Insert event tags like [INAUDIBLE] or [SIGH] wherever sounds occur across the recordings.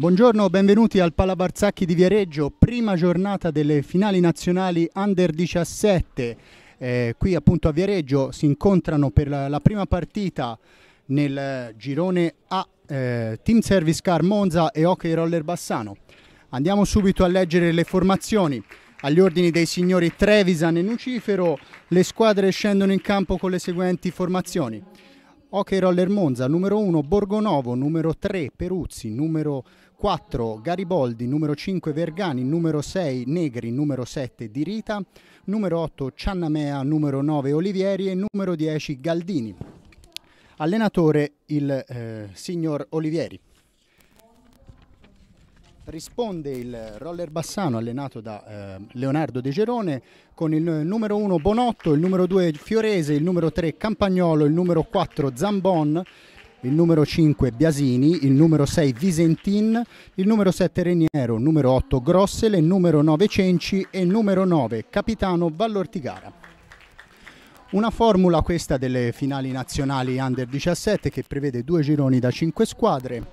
Buongiorno, benvenuti al Palabarzzacchi di Viareggio, prima giornata delle finali nazionali Under 17. Eh, qui appunto a Viareggio si incontrano per la, la prima partita nel eh, girone A eh, Team Service Car Monza e Hockey Roller Bassano. Andiamo subito a leggere le formazioni. Agli ordini dei signori Trevisan e Nucifero le squadre scendono in campo con le seguenti formazioni. Hockey Roller Monza, numero 1 Borgonovo, numero 3 Peruzzi, numero 2 4 Garibaldi, numero 5 Vergani, numero 6 Negri, numero 7 Dirita, numero 8 Ciannamea, numero 9 Olivieri e numero 10 Galdini. Allenatore il eh, signor Olivieri. Risponde il roller bassano allenato da eh, Leonardo De Gerone con il numero 1 Bonotto, il numero 2 Fiorese, il numero 3 Campagnolo, il numero 4 Zambon il numero 5 Biasini, il numero 6 Visentin, il numero 7 Reniero, il numero 8 Grossele, il numero 9 Cenci e il numero 9 Capitano Vallortigara. Una formula questa delle finali nazionali under 17 che prevede due gironi da 5 squadre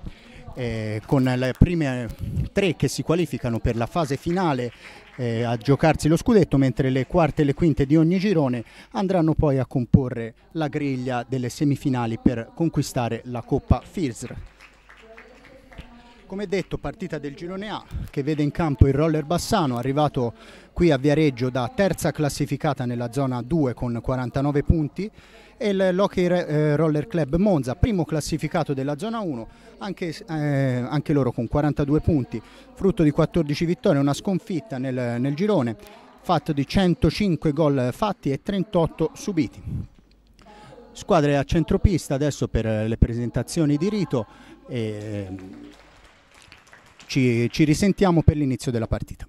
eh, con le prime tre che si qualificano per la fase finale eh, a giocarsi lo scudetto, mentre le quarte e le quinte di ogni girone andranno poi a comporre la griglia delle semifinali per conquistare la Coppa FIRSR. Come detto, partita del girone A che vede in campo il roller Bassano, arrivato qui a Viareggio da terza classificata nella zona 2 con 49 punti, e il Loki eh, Roller Club Monza, primo classificato della zona 1, anche, eh, anche loro con 42 punti, frutto di 14 vittorie, una sconfitta nel, nel girone, fatto di 105 gol fatti e 38 subiti. Squadre a centropista adesso per le presentazioni di rito e ehm, ci, ci risentiamo per l'inizio della partita.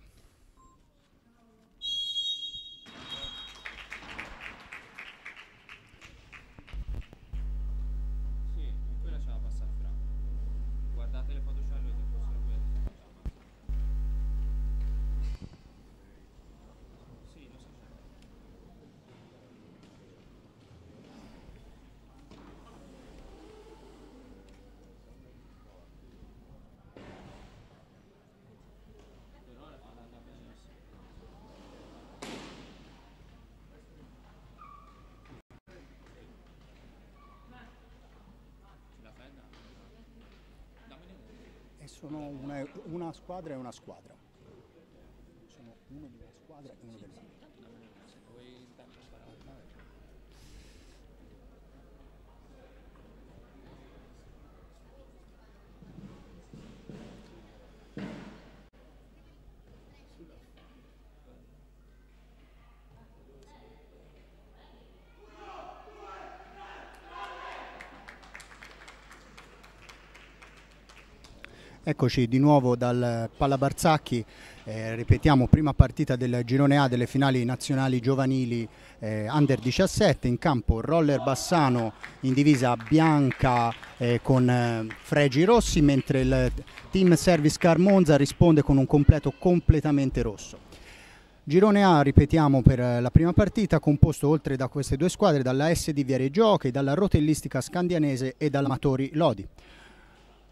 sono una, una squadra e una squadra. Eccoci di nuovo dal Palla Barzacchi, eh, ripetiamo prima partita del girone A delle finali nazionali giovanili eh, under 17, in campo Roller Bassano in divisa bianca eh, con eh, fregi rossi, mentre il team Service Car Monza risponde con un completo completamente rosso. Girone A, ripetiamo, per eh, la prima partita, composto oltre da queste due squadre, dalla SD Viareggio Hockey, dalla rotellistica scandianese e dall'Amatori Lodi.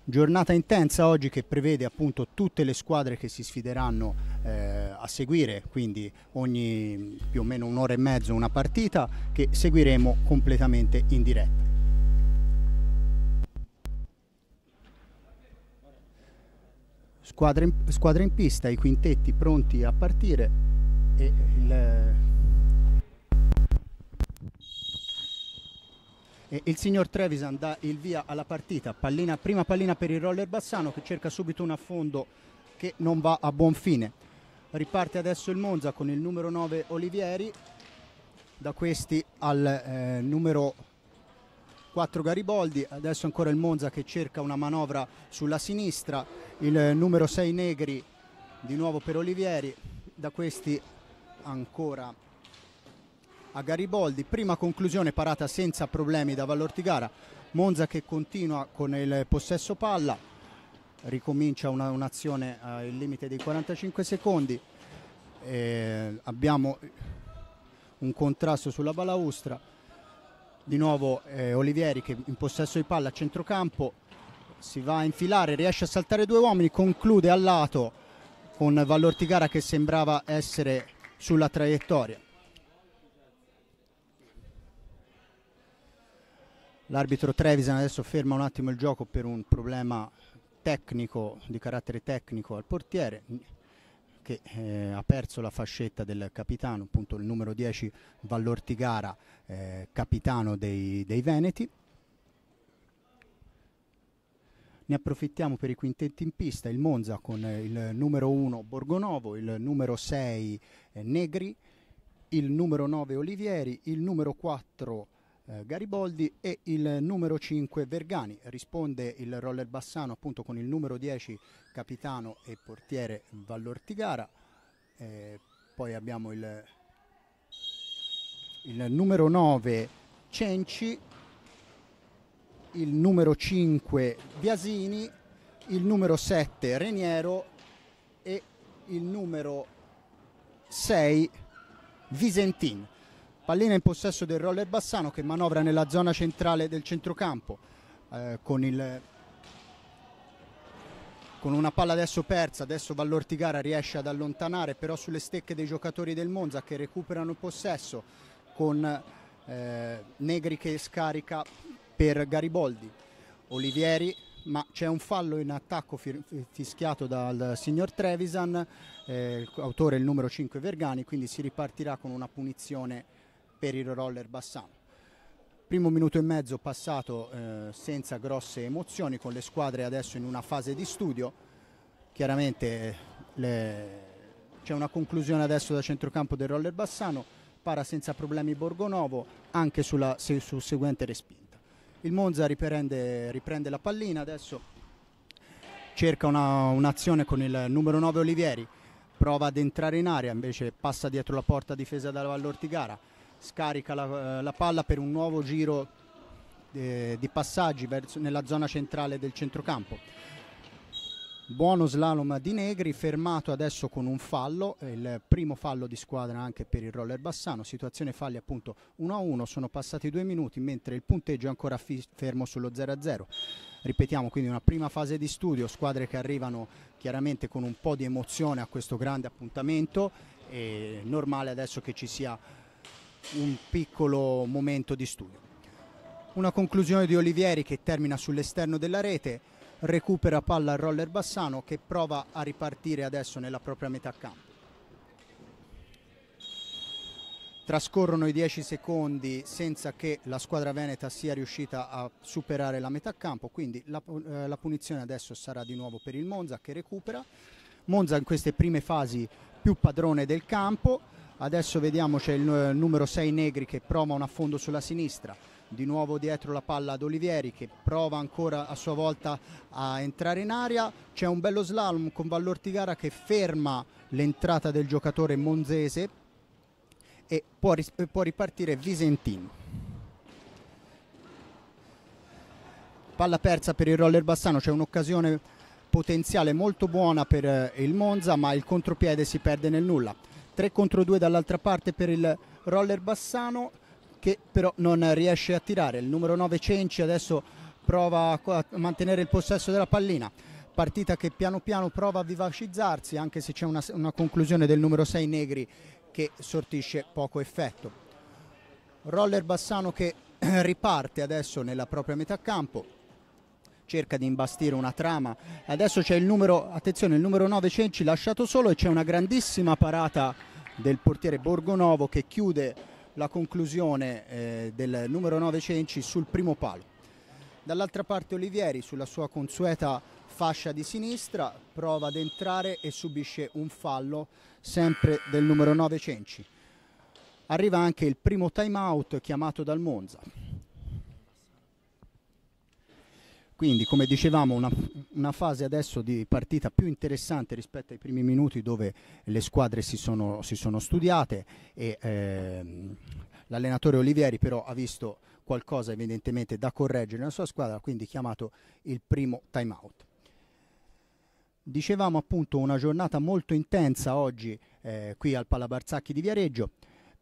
Giornata intensa oggi che prevede appunto tutte le squadre che si sfideranno eh, a seguire, quindi ogni più o meno un'ora e mezzo una partita che seguiremo completamente in diretta. Squadra in, squadre in pista, i quintetti pronti a partire e il Eh, il signor Trevisan dà il via alla partita, pallina, prima pallina per il roller Bassano che cerca subito un affondo che non va a buon fine. Riparte adesso il Monza con il numero 9 Olivieri, da questi al eh, numero 4 Garibaldi. adesso ancora il Monza che cerca una manovra sulla sinistra, il eh, numero 6 Negri di nuovo per Olivieri, da questi ancora a Garibaldi, prima conclusione parata senza problemi da Vallortigara, Monza che continua con il possesso palla, ricomincia un'azione al eh, limite dei 45 secondi, eh, abbiamo un contrasto sulla balaustra, di nuovo eh, Olivieri che in possesso di palla a centrocampo, si va a infilare, riesce a saltare due uomini, conclude al lato con Vallortigara che sembrava essere sulla traiettoria. L'arbitro Trevisan adesso ferma un attimo il gioco per un problema tecnico, di carattere tecnico al portiere che eh, ha perso la fascetta del capitano, appunto il numero 10 Vallortigara, eh, capitano dei, dei Veneti. Ne approfittiamo per i quintetti in pista, il Monza con il numero 1 Borgonovo, il numero 6 eh, Negri, il numero 9 Olivieri, il numero 4 eh, Garibaldi e il numero 5 Vergani. Risponde il roller Bassano appunto con il numero 10 capitano e portiere Vallortigara. Eh, poi abbiamo il, il numero 9 Cenci, il numero 5 Biasini, il numero 7 Reniero e il numero 6 Visentin. Pallina in possesso del roller Bassano che manovra nella zona centrale del centrocampo eh, con, il, con una palla adesso persa, adesso Vallortigara riesce ad allontanare però sulle stecche dei giocatori del Monza che recuperano il possesso con eh, Negri che scarica per Gariboldi, Olivieri ma c'è un fallo in attacco fischiato dal signor Trevisan, eh, autore il numero 5 Vergani, quindi si ripartirà con una punizione per il roller Bassano. Primo minuto e mezzo passato eh, senza grosse emozioni, con le squadre adesso in una fase di studio. Chiaramente eh, le... c'è una conclusione adesso da centrocampo del roller Bassano, para senza problemi Borgonovo anche sulla seguente respinta. Il Monza riprende, riprende la pallina adesso, cerca una, un'azione con il numero 9 Olivieri, prova ad entrare in area, invece passa dietro la porta difesa da Vallortigara scarica la, eh, la palla per un nuovo giro eh, di passaggi verso, nella zona centrale del centrocampo. Buono slalom di Negri, fermato adesso con un fallo, il primo fallo di squadra anche per il roller Bassano, situazione falli appunto 1-1, sono passati due minuti mentre il punteggio è ancora fermo sullo 0-0. Ripetiamo quindi una prima fase di studio, squadre che arrivano chiaramente con un po' di emozione a questo grande appuntamento, è normale adesso che ci sia un piccolo momento di studio. Una conclusione di Olivieri che termina sull'esterno della rete, recupera palla al roller Bassano che prova a ripartire adesso nella propria metà campo. Trascorrono i 10 secondi senza che la squadra veneta sia riuscita a superare la metà campo, quindi la, eh, la punizione adesso sarà di nuovo per il Monza che recupera. Monza in queste prime fasi più padrone del campo, Adesso vediamo c'è il numero 6 Negri che prova un affondo sulla sinistra, di nuovo dietro la palla ad Olivieri che prova ancora a sua volta a entrare in aria, c'è un bello slalom con Vallortigara che ferma l'entrata del giocatore monzese e può, eh, può ripartire Visentin. Palla persa per il roller Bassano, c'è un'occasione potenziale molto buona per eh, il Monza ma il contropiede si perde nel nulla. 3 contro 2 dall'altra parte per il roller Bassano che però non riesce a tirare. Il numero 9 Cenci adesso prova a mantenere il possesso della pallina. Partita che piano piano prova a vivacizzarsi anche se c'è una, una conclusione del numero 6 Negri che sortisce poco effetto. Roller Bassano che [CLEARS THROAT] riparte adesso nella propria metà campo, cerca di imbastire una trama. Adesso c'è il numero, attenzione, il numero 9 Cenci lasciato solo e c'è una grandissima parata del portiere Borgonovo che chiude la conclusione eh, del numero 9 Cenci sul primo palo. Dall'altra parte Olivieri sulla sua consueta fascia di sinistra prova ad entrare e subisce un fallo sempre del numero 9 Cenci. Arriva anche il primo time out chiamato dal Monza. Quindi, come dicevamo, una, una, fase adesso di partita più interessante rispetto ai primi minuti dove le squadre si sono, si sono studiate e ehm, l'allenatore Olivieri però ha visto qualcosa evidentemente da correggere nella sua squadra, quindi chiamato il primo time out. Dicevamo appunto una giornata molto intensa oggi eh, qui al Palabarzacchi di Viareggio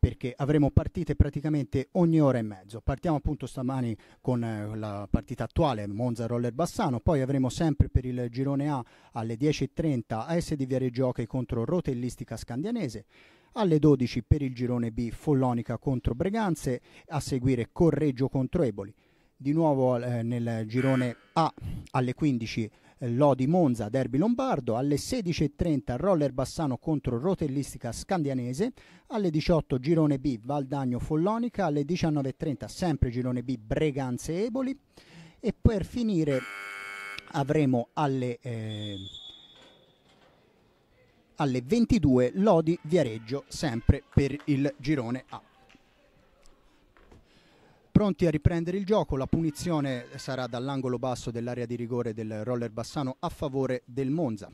perché avremo partite praticamente ogni ora e mezzo. Partiamo appunto stamani con eh, la partita attuale Monza Roller Bassano, poi avremo sempre per il girone A alle 10.30 ASD Viareggio Hockey contro Rotellistica Scandianese alle 12 per il girone B Follonica contro Breganze, a seguire Correggio contro Eboli. Di nuovo eh, nel girone A alle 15 eh, Lodi Monza, Derby Lombardo, alle 16.30 Roller Bassano contro Rotellistica Scandianese, alle 18 Girone B Valdagno Follonica, alle 19.30 sempre Girone B Breganze Eboli e per finire avremo alle, eh, alle 22 Lodi Viareggio sempre per il girone A pronti a riprendere il gioco, la punizione sarà dall'angolo basso dell'area di rigore del roller bassano a favore del Monza.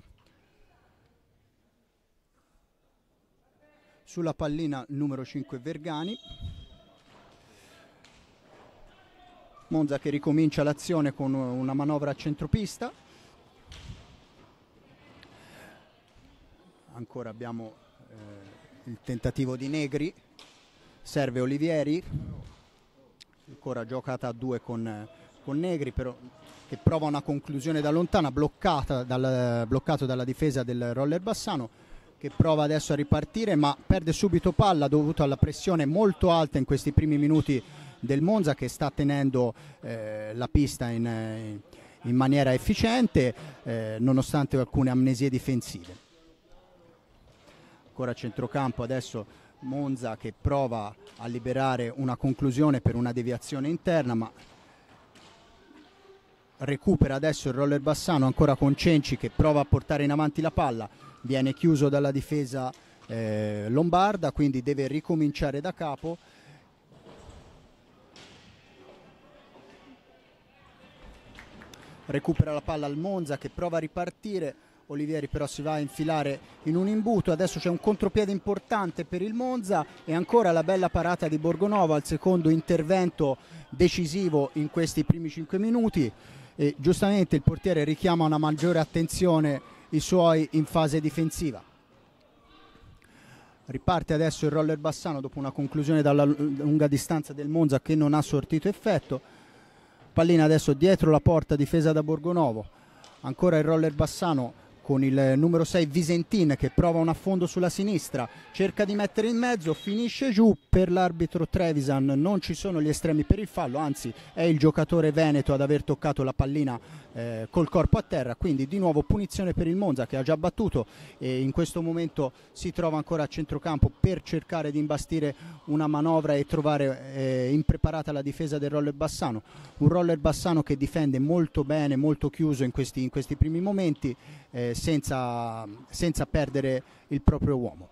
Sulla pallina numero 5 Vergani. Monza che ricomincia l'azione con una manovra a centropista. Ancora abbiamo eh, il tentativo di Negri. Serve Olivieri ancora giocata a due con, con Negri, però, che prova una conclusione da lontana, bloccata dal, bloccato dalla difesa del roller Bassano, che prova adesso a ripartire, ma perde subito palla dovuto alla pressione molto alta in questi primi minuti del Monza che sta tenendo eh, la pista in, in maniera efficiente eh, nonostante alcune amnesie difensive. Ancora centrocampo adesso Monza che prova a liberare una conclusione per una deviazione interna ma recupera adesso il roller Bassano ancora con Cenci che prova a portare in avanti la palla viene chiuso dalla difesa eh, lombarda quindi deve ricominciare da capo recupera la palla al Monza che prova a ripartire Olivieri però si va a infilare in un imbuto, adesso c'è un contropiede importante per il Monza e ancora la bella parata di Borgonova al secondo intervento decisivo in questi primi 5 minuti e giustamente il portiere richiama una maggiore attenzione i suoi in fase difensiva. Riparte adesso il roller Bassano dopo una conclusione dalla lunga distanza del Monza che non ha sortito effetto. Pallina adesso dietro la porta difesa da Borgonovo. Ancora il roller Bassano con il numero 6 Visentin che prova un affondo sulla sinistra, cerca di mettere in mezzo, finisce giù per l'arbitro Trevisan, non ci sono gli estremi per il fallo, anzi è il giocatore veneto ad aver toccato la pallina eh, col corpo a terra, quindi di nuovo punizione per il Monza che ha già battuto e in questo momento si trova ancora a centrocampo per cercare di imbastire una manovra e trovare eh, impreparata la difesa del roller Bassano, un roller Bassano che difende molto bene, molto chiuso in questi, in questi primi momenti eh, senza, senza perdere il proprio uomo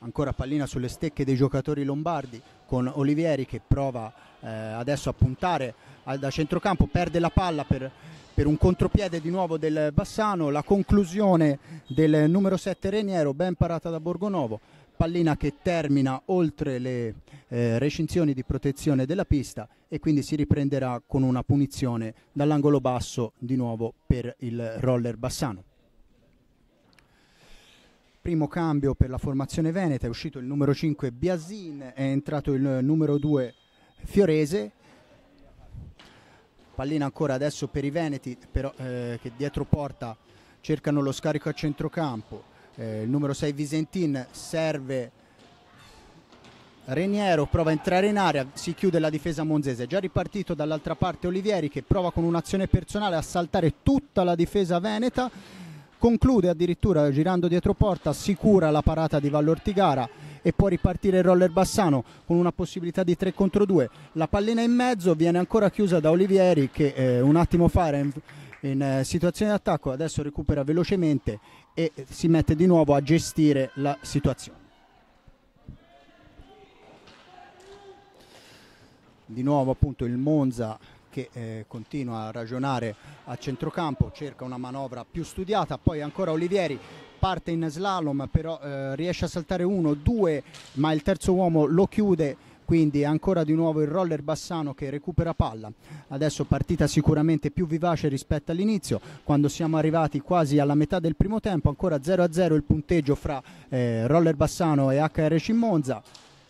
ancora pallina sulle stecche dei giocatori lombardi con Olivieri che prova eh, adesso a puntare al, da centrocampo, perde la palla per, per, un contropiede di nuovo del Bassano, la conclusione del numero 7 Reniero ben parata da Borgonovo pallina che termina oltre le eh, recinzioni di protezione della pista e quindi si riprenderà con una punizione dall'angolo basso di nuovo per il roller bassano. Primo cambio per la formazione veneta, è uscito il numero 5 Biasin, è entrato il numero 2 Fiorese. Pallina ancora adesso per i Veneti però, eh, che dietro porta cercano lo scarico a centrocampo eh, il numero 6 Visentin serve Reniero prova a entrare in area, si chiude la difesa monzese, già ripartito dall'altra parte Olivieri che prova con un'azione personale a saltare tutta la difesa veneta, conclude addirittura girando dietro porta, sicura la parata di Vallortigara e può ripartire il roller Bassano con una possibilità di 3 contro 2. La pallina in mezzo viene ancora chiusa da Olivieri che eh, un attimo fa era in, in eh, situazione d'attacco adesso recupera velocemente e si mette di nuovo a gestire la situazione. Di nuovo appunto il Monza che eh, continua a ragionare a centrocampo, cerca una manovra più studiata, poi ancora Olivieri parte in slalom però eh, riesce a saltare uno, due, ma il terzo uomo lo chiude quindi ancora di nuovo il roller Bassano che recupera palla, adesso partita sicuramente più vivace rispetto all'inizio, quando siamo arrivati quasi alla metà del primo tempo, ancora 0-0 il punteggio fra eh, roller Bassano e HRC Monza.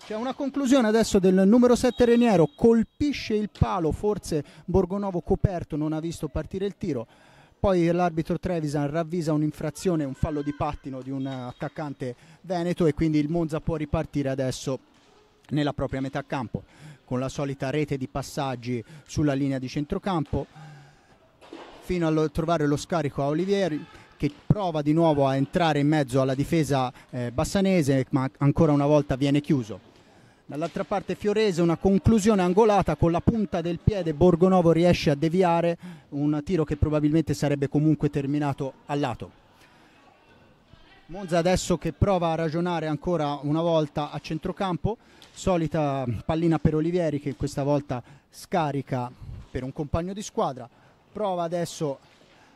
C'è una conclusione adesso del numero 7 Reniero, colpisce il palo, forse Borgonovo coperto, non ha visto partire il tiro. Poi l'arbitro Trevisan ravvisa un'infrazione, un fallo di pattino di un attaccante veneto e quindi il Monza può ripartire adesso nella propria metà campo con la solita rete di passaggi sulla linea di centrocampo fino a trovare lo scarico a Olivieri che prova di nuovo a entrare in mezzo alla difesa eh, bassanese ma ancora una volta viene chiuso. Dall'altra parte Fiorese una conclusione angolata con la punta del piede Borgonovo riesce a deviare un tiro che probabilmente sarebbe comunque terminato a lato. Monza adesso che prova a ragionare ancora una volta a centrocampo, solita pallina per Olivieri che questa volta scarica per un compagno di squadra, prova adesso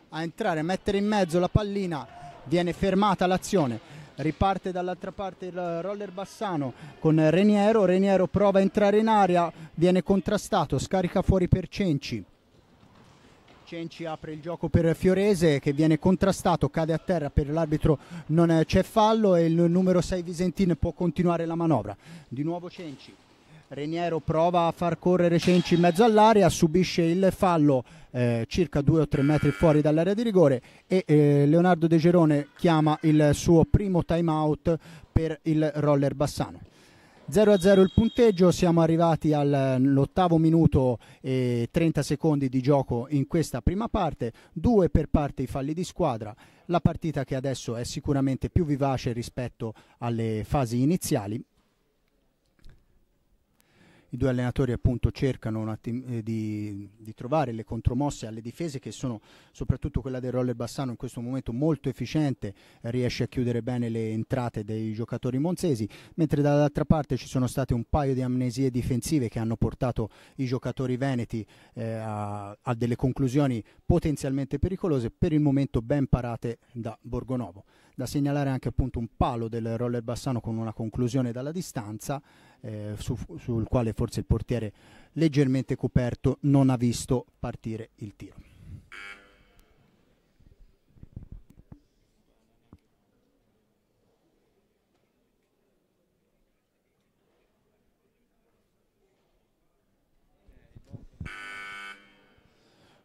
a entrare, a mettere in mezzo la pallina, viene fermata l'azione. Riparte dall'altra parte il roller Bassano con Reniero, Reniero prova a entrare in aria, viene contrastato, scarica fuori per Cenci. Cenci apre il gioco per Fiorese che viene contrastato, cade a terra per l'arbitro, non eh, c'è fallo e il numero 6 Visentin può continuare la manovra. Di nuovo Cenci. Reniero prova a far correre Cenci in mezzo all'area, subisce il fallo eh, circa 2 o 3 metri fuori dall'area di rigore e eh, Leonardo De Gerone chiama il suo primo time out per il roller Bassano. 0 a 0 il punteggio, siamo arrivati all'ottavo eh, minuto e 30 secondi di gioco in questa prima parte, due per parte i falli di squadra, la partita che adesso è sicuramente più vivace rispetto alle fasi iniziali i due allenatori appunto cercano attim- eh, di, di, trovare le contromosse alle difese che sono soprattutto quella del Roller Bassano in questo momento molto efficiente, eh, riesce a chiudere bene le entrate dei giocatori monzesi, mentre dall'altra parte ci sono state un paio di amnesie difensive che hanno portato i giocatori veneti eh, a, a, delle conclusioni potenzialmente pericolose, per il momento ben parate da Borgonovo. Da segnalare anche appunto un palo del roller Bassano con una conclusione dalla distanza eh, su, sul quale forse il portiere leggermente coperto non ha visto partire il tiro.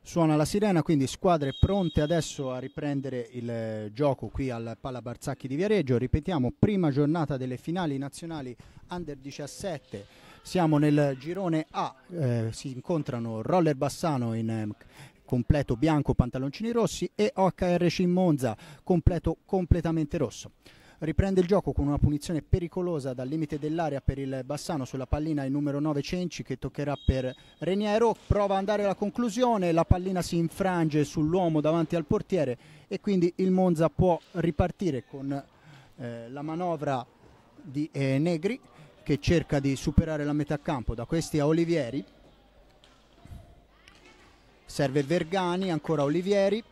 Suona la sirena, quindi squadre pronte adesso a riprendere il eh, gioco qui al Palla Barzacchi di Viareggio. Ripetiamo, prima giornata delle finali nazionali Under 17. Siamo nel girone A, eh, si incontrano Roller Bassano in eh, completo bianco, pantaloncini rossi e OHRC in Monza completo completamente rosso riprende il gioco con una punizione pericolosa dal limite dell'area per il Bassano sulla pallina il numero 9 Cenci che toccherà per Reniero, prova ad andare alla conclusione, la pallina si infrange sull'uomo davanti al portiere e quindi il Monza può ripartire con eh, la manovra di eh, Negri che cerca di superare la metà campo da questi a Olivieri serve Vergani, ancora Olivieri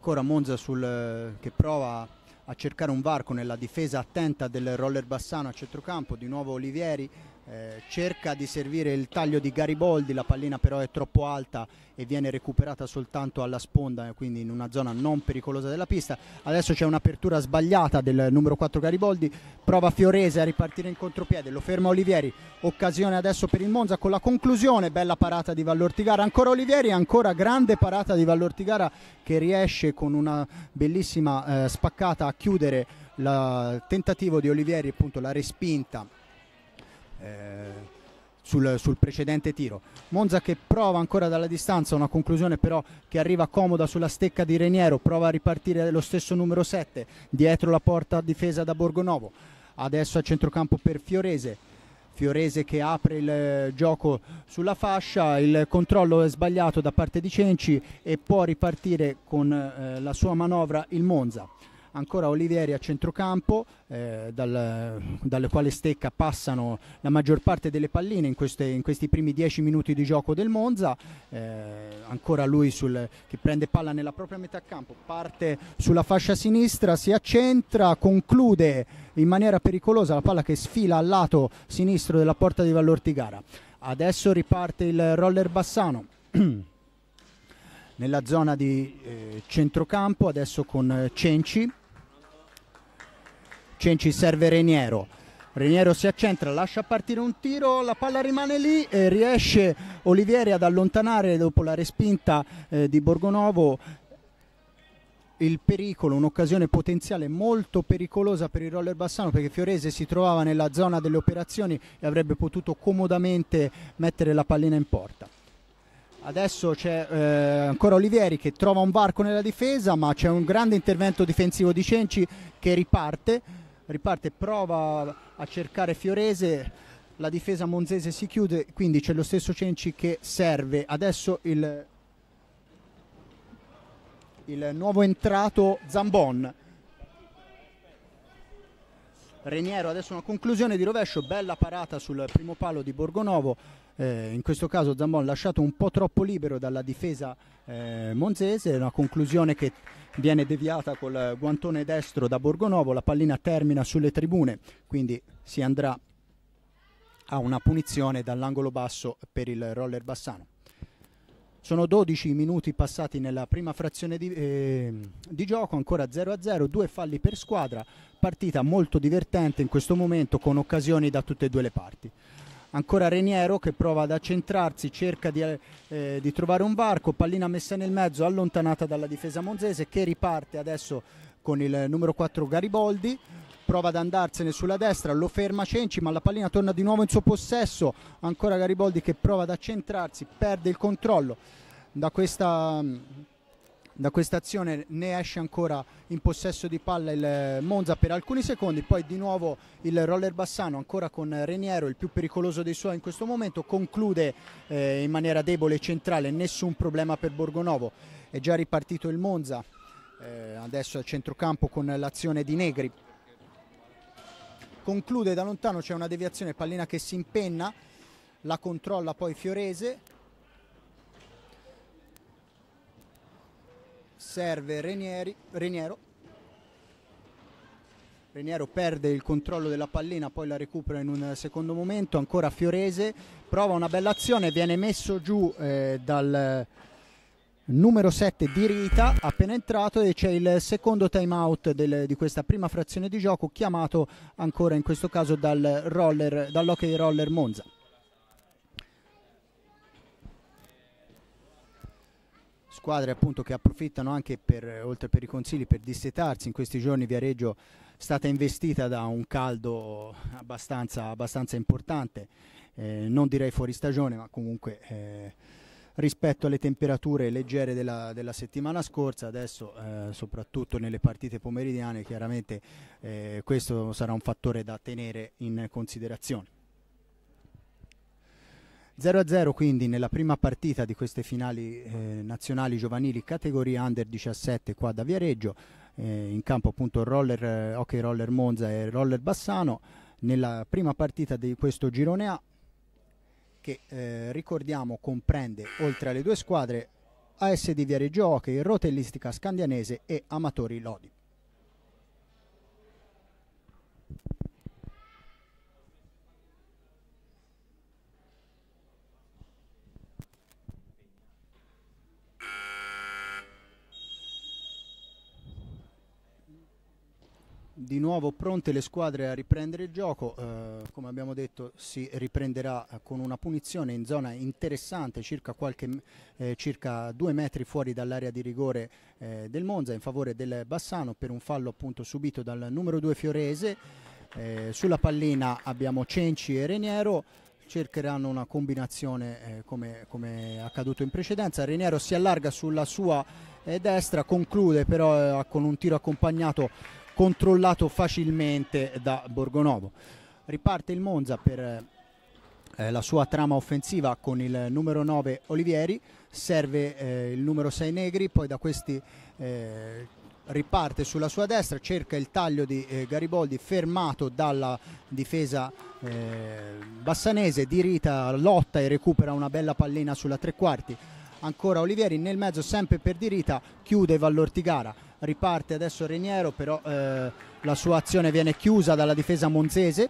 ancora Monza sul, eh, che prova a cercare un varco nella difesa attenta del roller Bassano a centrocampo, di nuovo Olivieri eh, cerca di servire il taglio di Gariboldi, la pallina però è troppo alta e viene recuperata soltanto alla sponda, eh, quindi in una zona non pericolosa della pista. Adesso c'è un'apertura sbagliata del numero 4 Gariboldi, prova Fiorese a ripartire in contropiede, lo ferma Olivieri, occasione adesso per il Monza con la conclusione, bella parata di Vallortigara, ancora Olivieri, ancora grande parata di Vallortigara che riesce con una bellissima eh, spaccata a chiudere il tentativo di Olivieri, appunto la respinta eh, sul, sul, precedente tiro. Monza che prova ancora dalla distanza, una conclusione però che arriva comoda sulla stecca di Reniero, prova a ripartire lo stesso numero 7 dietro la porta difesa da Borgonovo. Adesso a centrocampo per Fiorese. Fiorese che apre il eh, gioco sulla fascia, il controllo è sbagliato da parte di Cenci e può ripartire con eh, la sua manovra il Monza ancora Olivieri a centrocampo, eh, dal, dal, quale stecca passano la maggior parte delle palline in, queste, in questi primi dieci minuti di gioco del Monza, eh, ancora lui sul, che prende palla nella propria metà campo, parte sulla fascia sinistra, si accentra, conclude in maniera pericolosa la palla che sfila al lato sinistro della porta di Vallortigara. Adesso riparte il roller Bassano. [CLEARS THROAT] nella zona di eh, centrocampo, adesso con eh, Cenci Cenci serve Reniero. Reniero si accentra, lascia partire un tiro, la palla rimane lì e riesce Olivieri ad allontanare dopo la respinta eh, di Borgonovo il pericolo, un'occasione potenziale molto pericolosa per il roller Bassano perché Fiorese si trovava nella zona delle operazioni e avrebbe potuto comodamente mettere la pallina in porta. Adesso c'è eh, ancora Olivieri che trova un varco nella difesa ma c'è un grande intervento difensivo di Cenci che riparte riparte, prova a cercare Fiorese, la difesa monzese si chiude, quindi c'è lo stesso Cenci che serve. Adesso il, il nuovo entrato Zambon. Reniero adesso una conclusione di rovescio, bella parata sul primo palo di Borgonovo, eh, in questo caso Zambon lasciato un po' troppo libero dalla difesa eh, monzese, una conclusione che viene deviata col guantone destro da Borgonovo, la pallina termina sulle tribune, quindi si andrà a una punizione dall'angolo basso per il roller bassano. Sono 12 minuti passati nella prima frazione di, eh, di gioco, ancora 0-0, due falli per squadra, partita molto divertente in questo momento con occasioni da tutte e due le parti ancora Reniero che prova ad accentrarsi, cerca di, eh, di trovare un varco, pallina messa nel mezzo, allontanata dalla difesa monzese che riparte adesso con il numero 4 Gariboldi prova ad andarsene sulla destra, lo ferma Cenci, ma la pallina torna di nuovo in suo possesso. Ancora Gariboldi che prova ad accentrarsi, perde il controllo da questa da questa azione ne esce ancora in possesso di palla il eh, Monza per alcuni secondi, poi di nuovo il roller Bassano ancora con Reniero, il più pericoloso dei suoi in questo momento, conclude eh, in maniera debole e centrale, nessun problema per Borgonovo, è già ripartito il Monza, eh, adesso a centrocampo con l'azione di Negri. Conclude da lontano, c'è una deviazione, pallina che si impenna, la controlla poi Fiorese, serve Renieri, Reniero Reniero perde il controllo della pallina poi la recupera in un secondo momento ancora Fiorese prova una bella azione viene messo giù eh, dal numero 7 di Rita appena entrato e c'è il secondo time out del, di questa prima frazione di gioco chiamato ancora in questo caso dal roller, dall'hockey roller Monza squadre appunto che approfittano anche per, eh, oltre per i consigli per dissetarsi in questi giorni Viareggio è stata investita da un caldo abbastanza, abbastanza importante eh, non direi fuori stagione ma comunque eh, rispetto alle temperature leggere della, della settimana scorsa, adesso eh, soprattutto nelle partite pomeridiane chiaramente eh, questo sarà un fattore da tenere in considerazione. 0-0 quindi nella prima partita di queste finali eh, nazionali giovanili categoria under 17 qua da Viareggio, eh, in campo appunto roller, eh, hockey roller Monza e roller Bassano, nella prima partita di questo girone A che eh, ricordiamo comprende oltre alle due squadre ASD Viareggio Hockey, Rotellistica Scandianese e Amatori Lodi. di nuovo pronte le squadre a riprendere il gioco, eh, come abbiamo detto si riprenderà con una punizione in zona interessante, circa, qualche, eh, circa due metri fuori dall'area di rigore eh, del Monza in favore del Bassano per un fallo appunto subito dal numero 2 Fiorese. Eh, sulla pallina abbiamo Cenci e Reniero, cercheranno una combinazione eh, come, come, accaduto in precedenza. Reniero si allarga sulla sua eh, destra, conclude però eh, con un tiro accompagnato controllato facilmente da Borgonovo. Riparte il Monza per eh, la sua trama offensiva con il numero 9 Olivieri, serve eh, il numero 6 Negri, poi da questi eh, riparte sulla sua destra, cerca il taglio di eh, Gariboldi fermato dalla difesa eh, bassanese, di Rita lotta e recupera una bella pallina sulla tre quarti ancora Olivieri nel mezzo sempre per Dirita chiude Vallortigara riparte adesso Reniero però eh, la sua azione viene chiusa dalla difesa monzese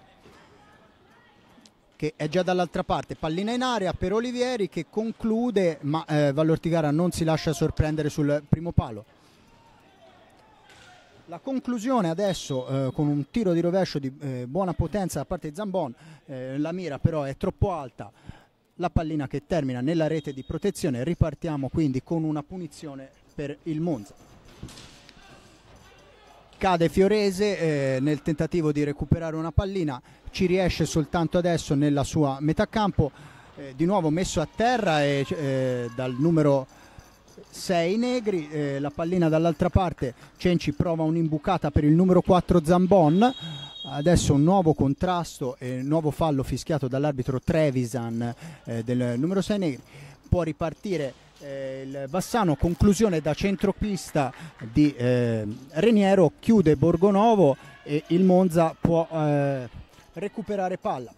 che è già dall'altra parte, pallina in aria per Olivieri che conclude ma eh, Vallortigara non si lascia sorprendere sul primo palo. La conclusione adesso eh, con un tiro di rovescio di eh, buona potenza da parte di Zambon, eh, la mira però è troppo alta, la pallina che termina nella rete di protezione. Ripartiamo quindi con una punizione per il Monza. Cade Fiorese eh, nel tentativo di recuperare una pallina, ci riesce soltanto adesso nella sua metà campo, eh, di nuovo messo a terra e, eh, dal numero 6 negri, eh, la pallina dall'altra parte, Cenci prova un'imbucata per il numero 4 Zambon, adesso un nuovo contrasto e un nuovo fallo fischiato dall'arbitro Trevisan eh, del numero 6 negri, può ripartire eh, il Bassano, conclusione da centropista di eh, Reniero, chiude Borgonovo e il Monza può eh, recuperare palla.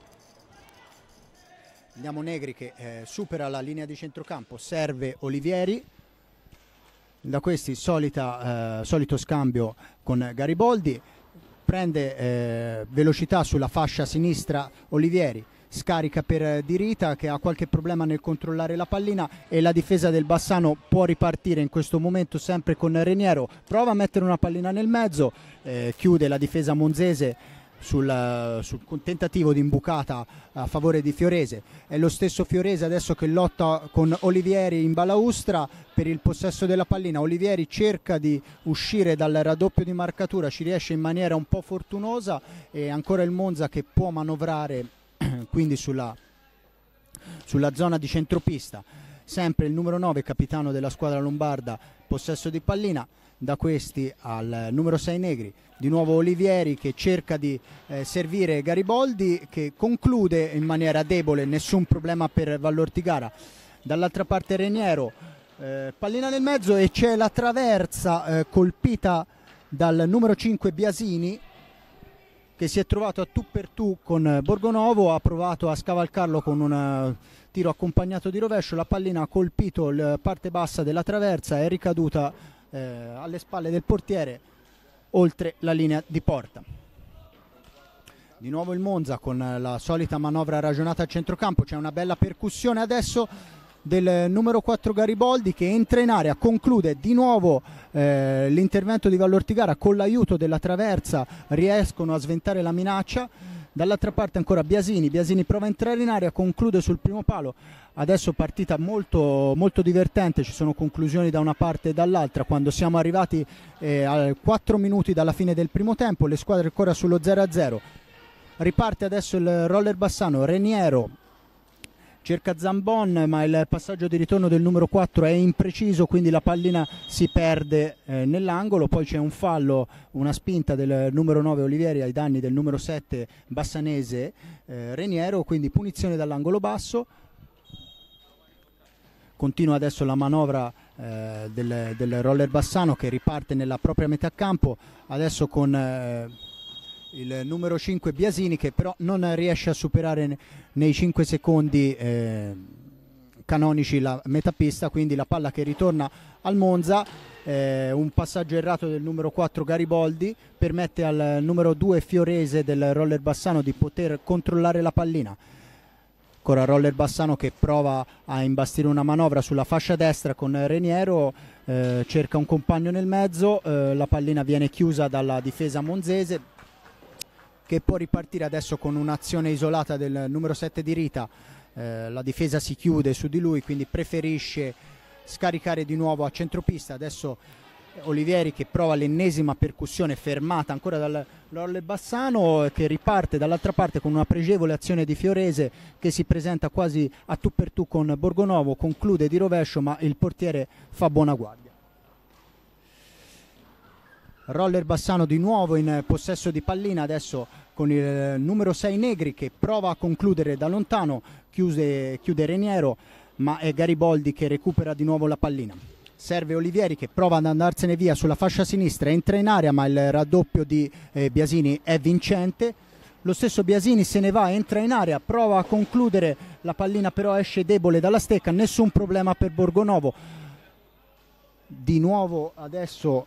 Andiamo Negri che eh, supera la linea di centrocampo, serve Olivieri, da questi solita, eh, solito scambio con Gariboldi, prende eh, velocità sulla fascia sinistra Olivieri, scarica per Dirita che ha qualche problema nel controllare la pallina e la difesa del Bassano può ripartire in questo momento sempre con Reniero, prova a mettere una pallina nel mezzo, eh, chiude la difesa monzese sul, sul, tentativo di imbucata a favore di Fiorese. È lo stesso Fiorese adesso che lotta con Olivieri in balaustra per il possesso della pallina. Olivieri cerca di uscire dal raddoppio di marcatura, ci riesce in maniera un po' fortunosa e ancora il Monza che può manovrare [CLEARS THROAT] quindi sulla, sulla zona di centropista. Sempre il numero 9, capitano della squadra lombarda, possesso di pallina da questi al numero 6 Negri, di nuovo Olivieri che cerca di eh, servire Gariboldi che conclude in maniera debole, nessun problema per Vallortigara, dall'altra parte Reniero, eh, pallina nel mezzo e c'è la traversa eh, colpita dal numero 5 Biasini che si è trovato a tu per tu con eh, Borgonovo, ha provato a scavalcarlo con un eh, tiro accompagnato di rovescio, la pallina ha colpito la eh, parte bassa della traversa, è ricaduta eh, alle spalle del portiere oltre la linea di porta. Di nuovo il Monza con la solita manovra ragionata a centrocampo, c'è una bella percussione adesso del numero 4 Garibaldi che entra in area, conclude di nuovo eh, l'intervento di Vallortigara con l'aiuto della traversa, riescono a sventare la minaccia Dall'altra parte ancora Biasini, Biasini prova a entrare in area, conclude sul primo palo. Adesso partita molto, molto divertente, ci sono conclusioni da una parte e dall'altra. Quando siamo arrivati eh, a 4 minuti dalla fine del primo tempo, le squadre ancora sullo 0-0. Riparte adesso il roller bassano, Reniero cerca Zambon ma il passaggio di ritorno del numero 4 è impreciso quindi la pallina si perde eh, nell'angolo poi c'è un fallo una spinta del numero 9 Olivieri ai danni del numero 7 Bassanese eh, Reniero quindi punizione dall'angolo basso continua adesso la manovra eh, del, del, roller Bassano che riparte nella propria metà campo adesso con eh, il numero 5 Biasini che però non riesce a superare nei 5 secondi eh, canonici la metà pista quindi la palla che ritorna al Monza, eh, un passaggio errato del numero 4 Gariboldi permette al numero 2 Fiorese del Roller Bassano di poter controllare la pallina. Ancora Roller Bassano che prova a imbastire una manovra sulla fascia destra con Reniero, eh, cerca un compagno nel mezzo, eh, la pallina viene chiusa dalla difesa monzese, che può ripartire adesso con un'azione isolata del numero 7 di Rita. Eh, la difesa si chiude su di lui, quindi preferisce scaricare di nuovo a centropista. Adesso eh, Olivieri che prova l'ennesima percussione fermata ancora dal Bassano che riparte dall'altra parte con una pregevole azione di Fiorese che si presenta quasi a tu per tu con Borgonovo, conclude di rovescio ma il portiere fa buona guardia. Roller Bassano di nuovo in possesso di pallina, adesso con il numero 6 Negri che prova a concludere da lontano, chiuse, chiude Reniero, ma è Gariboldi che recupera di nuovo la pallina. Serve Olivieri che prova ad andarsene via sulla fascia sinistra, entra in area ma il raddoppio di eh, Biasini è vincente. Lo stesso Biasini se ne va, entra in area, prova a concludere, la pallina però esce debole dalla stecca, nessun problema per Borgonovo. Di nuovo adesso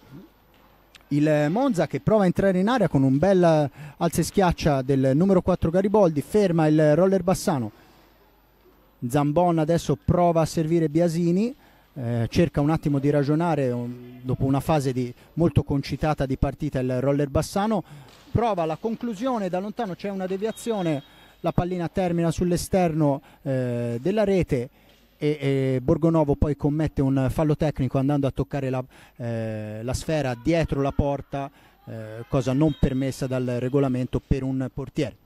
il Monza che prova a entrare in area con un bel alza e schiaccia del numero 4 Garibaldi ferma il roller Bassano. Zambon adesso prova a servire Biasini, eh, cerca un attimo di ragionare um, dopo una fase di, molto concitata di partita il roller Bassano, prova la conclusione, da lontano c'è una deviazione, la pallina termina sull'esterno eh, della rete e, e, Borgonovo poi commette un fallo tecnico andando a toccare la, eh, la sfera dietro la porta, eh, cosa non permessa dal regolamento per un portiere.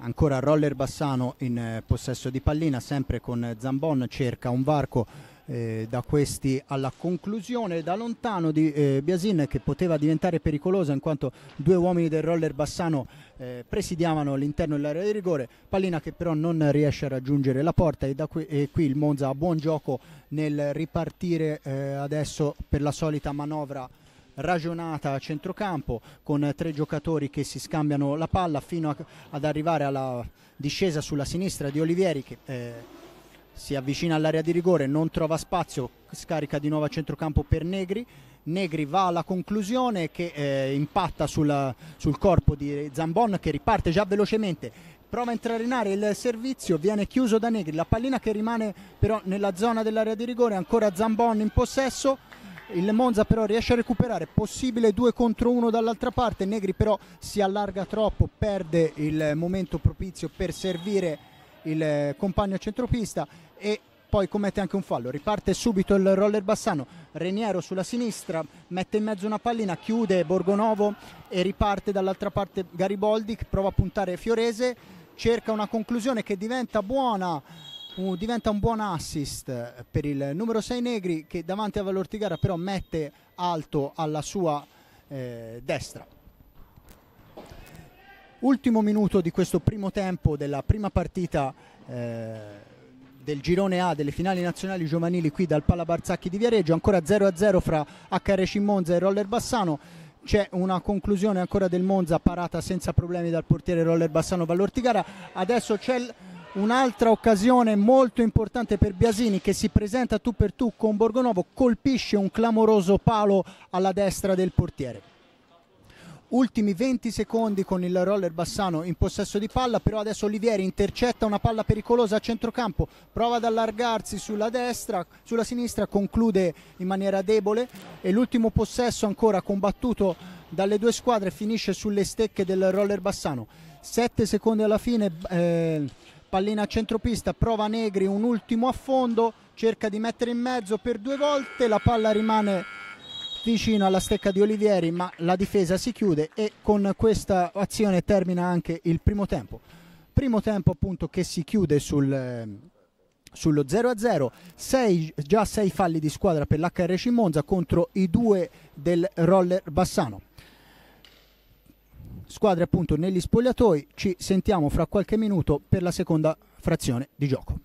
Ancora Roller Bassano in eh, possesso di pallina, sempre con Zambon, cerca un varco eh, da questi alla conclusione da lontano di eh, Biasin che poteva diventare pericolosa in quanto due uomini del roller Bassano eh, presidiavano all'interno dell'area di rigore pallina che però non riesce a raggiungere la porta e, qui, e qui, il Monza ha buon gioco nel ripartire eh, adesso per la solita manovra ragionata a centrocampo con tre giocatori che si scambiano la palla fino a, ad arrivare alla discesa sulla sinistra di Olivieri che eh, si avvicina all'area di rigore, non trova spazio, scarica di nuovo a centrocampo per Negri. Negri va alla conclusione che eh, impatta sulla, sul corpo di Zambon che riparte già velocemente. Prova a entrare in area il servizio, viene chiuso da Negri. La pallina che rimane però nella zona dell'area di rigore, ancora Zambon in possesso. Il Monza però riesce a recuperare, possibile 2 contro 1 dall'altra parte. Negri però si allarga troppo, perde il momento propizio per servire il eh, compagno centropista e poi commette anche un fallo, riparte subito il roller Bassano, Reniero sulla sinistra, mette in mezzo una pallina, chiude Borgonovo e riparte dall'altra parte Gariboldi che prova a puntare Fiorese, cerca una conclusione che diventa buona, uh, diventa un buon assist per il numero 6 Negri che davanti a Valortigara però mette alto alla sua eh, destra. Ultimo minuto di questo primo tempo della prima partita eh, del girone A delle finali nazionali giovanili qui dal Palla Barzacchi di Viareggio, ancora 0-0 fra HRC Monza e Roller Bassano. C'è una conclusione ancora del Monza parata senza problemi dal portiere Roller Bassano Vallortigara. Adesso c'è un'altra occasione molto importante per Biasini che si presenta tu per tu con Borgonovo, colpisce un clamoroso palo alla destra del portiere ultimi 20 secondi con il roller Bassano in possesso di palla però adesso Olivieri intercetta una palla pericolosa a centrocampo prova ad allargarsi sulla destra sulla sinistra conclude in maniera debole e l'ultimo possesso ancora combattuto dalle due squadre finisce sulle stecche del roller Bassano 7 secondi alla fine eh, pallina a centropista prova Negri un ultimo affondo cerca di mettere in mezzo per due volte la palla rimane vicino alla stecca di Olivieri, ma la difesa si chiude e con questa azione termina anche il primo tempo. Primo tempo appunto che si chiude sul, eh, sullo 0-0, sei, già sei falli di squadra per l'HRC Monza contro i due del Roller Bassano. Squadre appunto negli spogliatoi, ci sentiamo fra qualche minuto per la seconda frazione di gioco.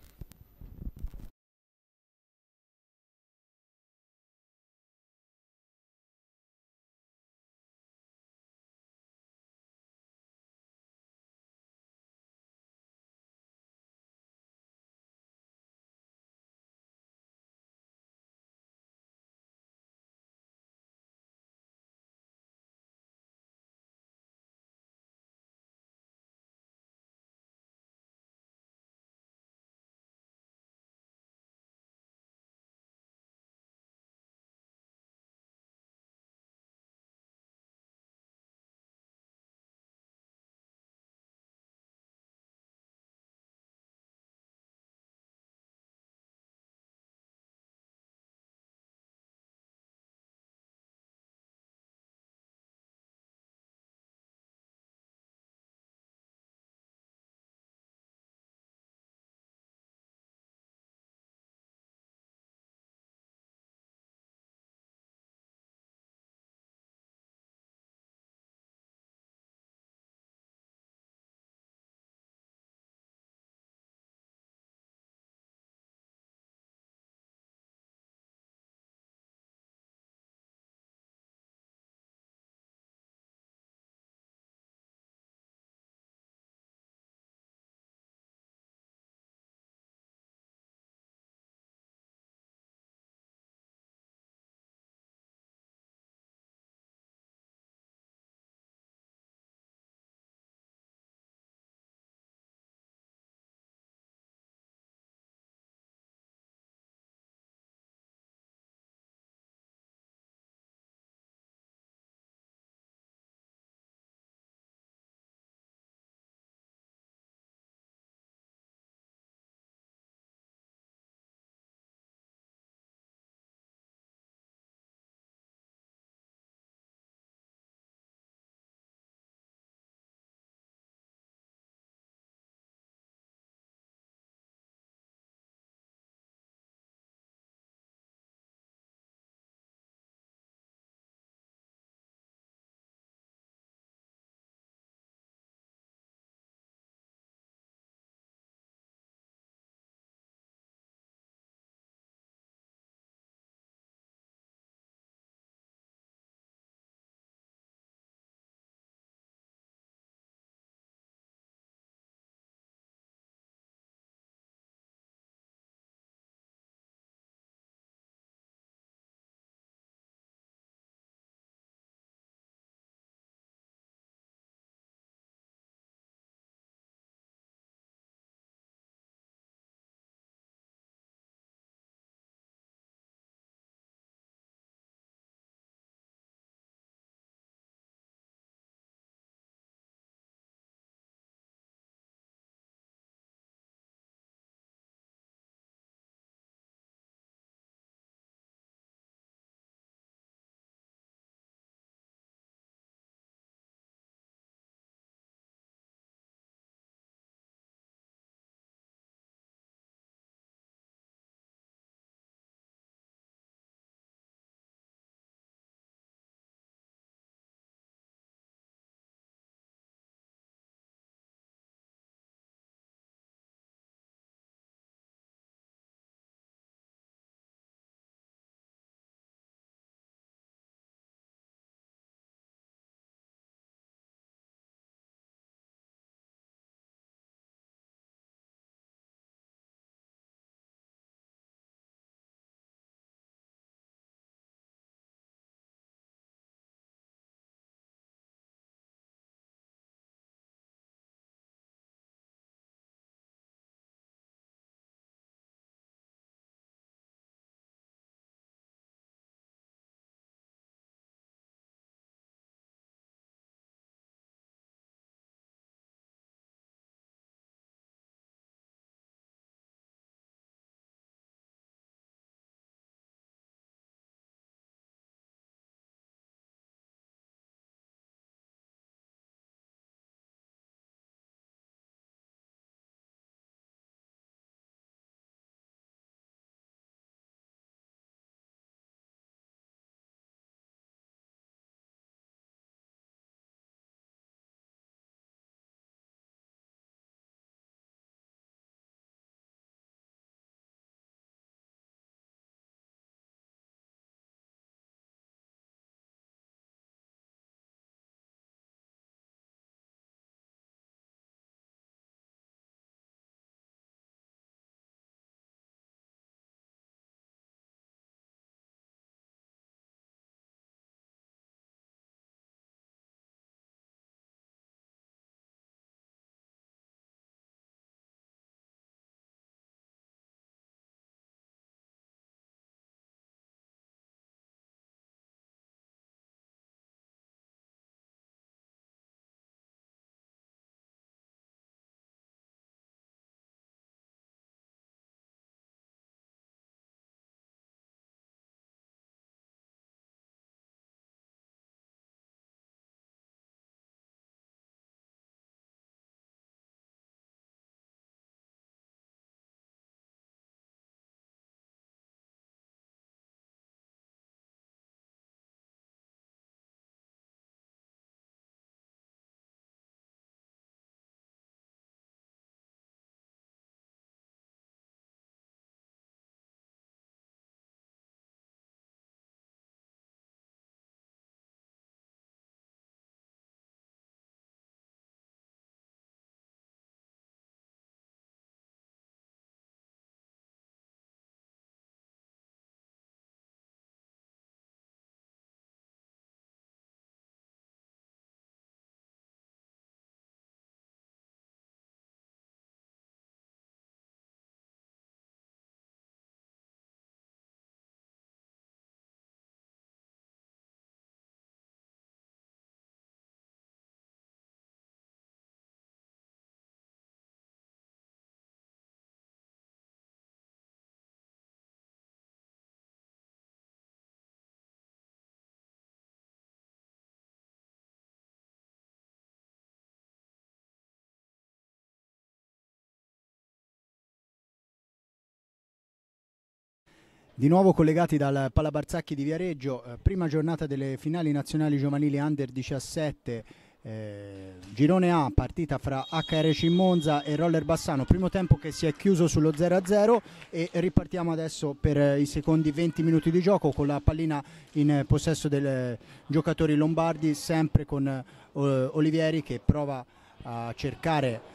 Di nuovo collegati dal Palabarzacchi di Viareggio, eh, prima giornata delle finali nazionali giovanili under 17, eh, girone A, partita fra HRC Monza e Roller Bassano, primo tempo che si è chiuso sullo 0-0 e ripartiamo adesso per eh, i secondi 20 minuti di gioco con la pallina in possesso dei giocatori lombardi, sempre con eh, Olivieri che prova a cercare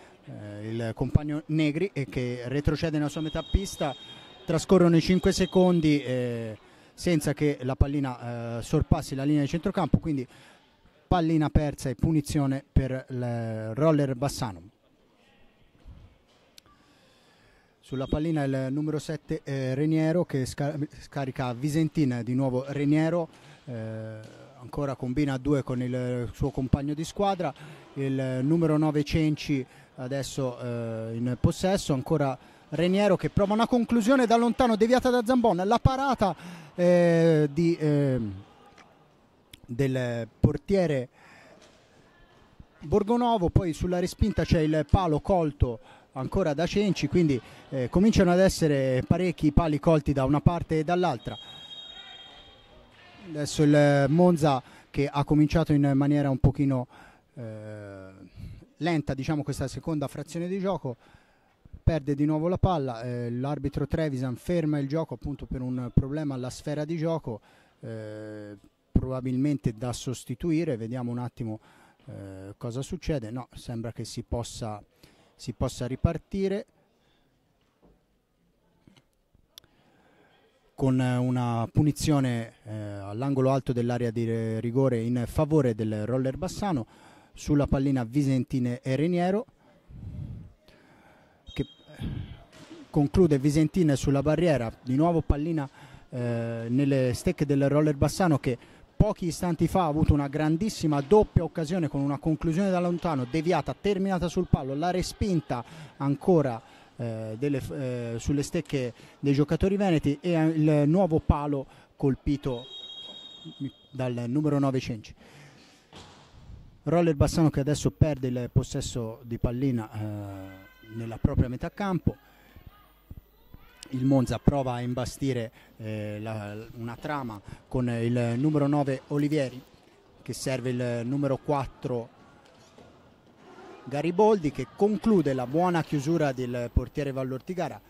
il compagno Negri e che retrocede nella sua metà pista trascorrono i 5 secondi eh, senza che la pallina eh, sorpassi la linea di centrocampo, quindi pallina persa e punizione per il roller Bassanum. Sulla pallina il numero 7 eh, Reniero che scarica Visentin di nuovo Reniero, eh, ancora combina due con il suo compagno di squadra, il numero 9 Cenci adesso eh, in possesso, ancora Reniero che prova una conclusione da lontano deviata da Zambon la parata eh, di, eh, del portiere Borgonovo poi sulla respinta c'è il palo colto ancora da Cenci quindi eh, cominciano ad essere parecchi i pali colti da una parte e dall'altra adesso il Monza che ha cominciato in maniera un pochino eh, lenta diciamo questa seconda frazione di gioco perde di nuovo la palla, eh, l'arbitro Trevisan ferma il gioco appunto per un problema alla sfera di gioco, eh, probabilmente da sostituire, vediamo un attimo eh, cosa succede, no, sembra che si possa, si possa ripartire. con eh, una punizione eh, all'angolo alto dell'area di rigore in favore del roller Bassano sulla pallina Visentine e Reniero conclude Visentin sulla barriera, di nuovo pallina eh, nelle stecche del roller Bassano che pochi istanti fa ha avuto una grandissima doppia occasione con una conclusione da lontano, deviata, terminata sul pallo, la respinta ancora eh, delle, eh, sulle stecche dei giocatori veneti e il nuovo palo colpito dal numero 9 Cenci. Roller Bassano che adesso perde il possesso di pallina. Eh, nella propria metà campo. Il Monza prova a imbastire eh, la, una trama con il numero 9 Olivieri che serve il numero 4 Gariboldi che conclude la buona chiusura del portiere Vallortigara